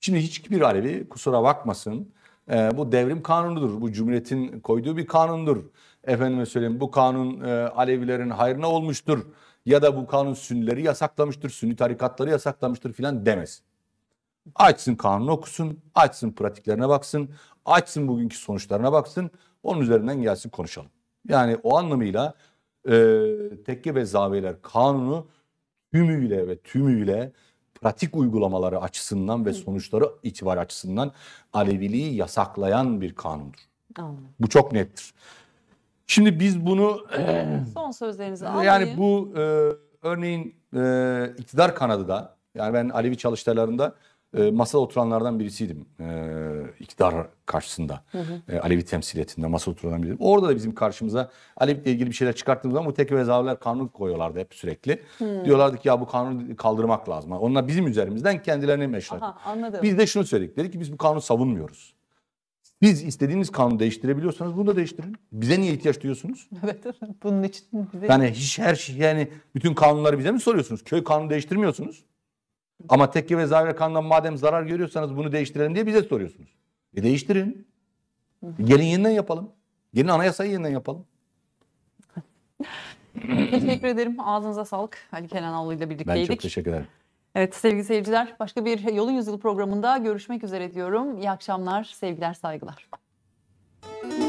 Speaker 2: Şimdi hiçbir Alevi kusura bakmasın e, bu devrim kanunudur. Bu cumhuriyetin koyduğu bir kanundur efendime söyleyeyim bu kanun e, Alevilerin hayrına olmuştur ya da bu kanun Sünnileri yasaklamıştır, Sünni tarikatları yasaklamıştır filan demez Açsın kanunu okusun, açsın pratiklerine baksın, açsın bugünkü sonuçlarına baksın, onun üzerinden gelsin konuşalım. Yani o anlamıyla e, tekke ve zaviyeler kanunu tümüyle ve tümüyle pratik uygulamaları açısından ve sonuçları itibar açısından Aleviliği yasaklayan bir kanundur. Anladım. Bu çok nettir. Şimdi biz bunu e,
Speaker 1: son sözlerinizi alayım. Yani
Speaker 2: bu e, örneğin e, iktidar kanadı da yani ben Alevi çalıştaylarında e, masada oturanlardan birisiydim e, iktidar karşısında. Hı hı. E, Alevi temsiliyetinde masa oturanlardan biriydim. Orada da bizim karşımıza Alevi ile ilgili bir şeyler çıkarttığımız zaman bu tek vezaviler kanun koyuyorlardı hep sürekli. Hı. Diyorlardı ki ya bu kanunu kaldırmak lazım. Onlar bizim üzerimizden kendilerine meşhur. Aha, anladım. Biz de şunu söyledik. Dedik ki biz bu kanunu savunmuyoruz. Biz istediğiniz kanunu değiştirebiliyorsanız bunu da değiştirin. Bize niye ihtiyaç duyuyorsunuz?
Speaker 1: <laughs> Evet, bunun için bize... Yani
Speaker 2: hiç her şey, yani bütün kanunları bize mi soruyorsunuz? Köy kanunu değiştirmiyorsunuz. Ama tekke ve zavire kanundan madem zarar görüyorsanız bunu değiştirelim diye bize soruyorsunuz. E değiştirin. E gelin yeniden yapalım. Gelin anayasayı yeniden yapalım. teşekkür
Speaker 1: ederim. Ağzınıza sağlık. Ali Kenan Kenanoğlu ile birlikteydik. Ben çok teşekkür ederim. Evet sevgili seyirciler başka bir Yolun Yüzyılı programında görüşmek üzere diyorum. İyi akşamlar, sevgiler, saygılar. Müzik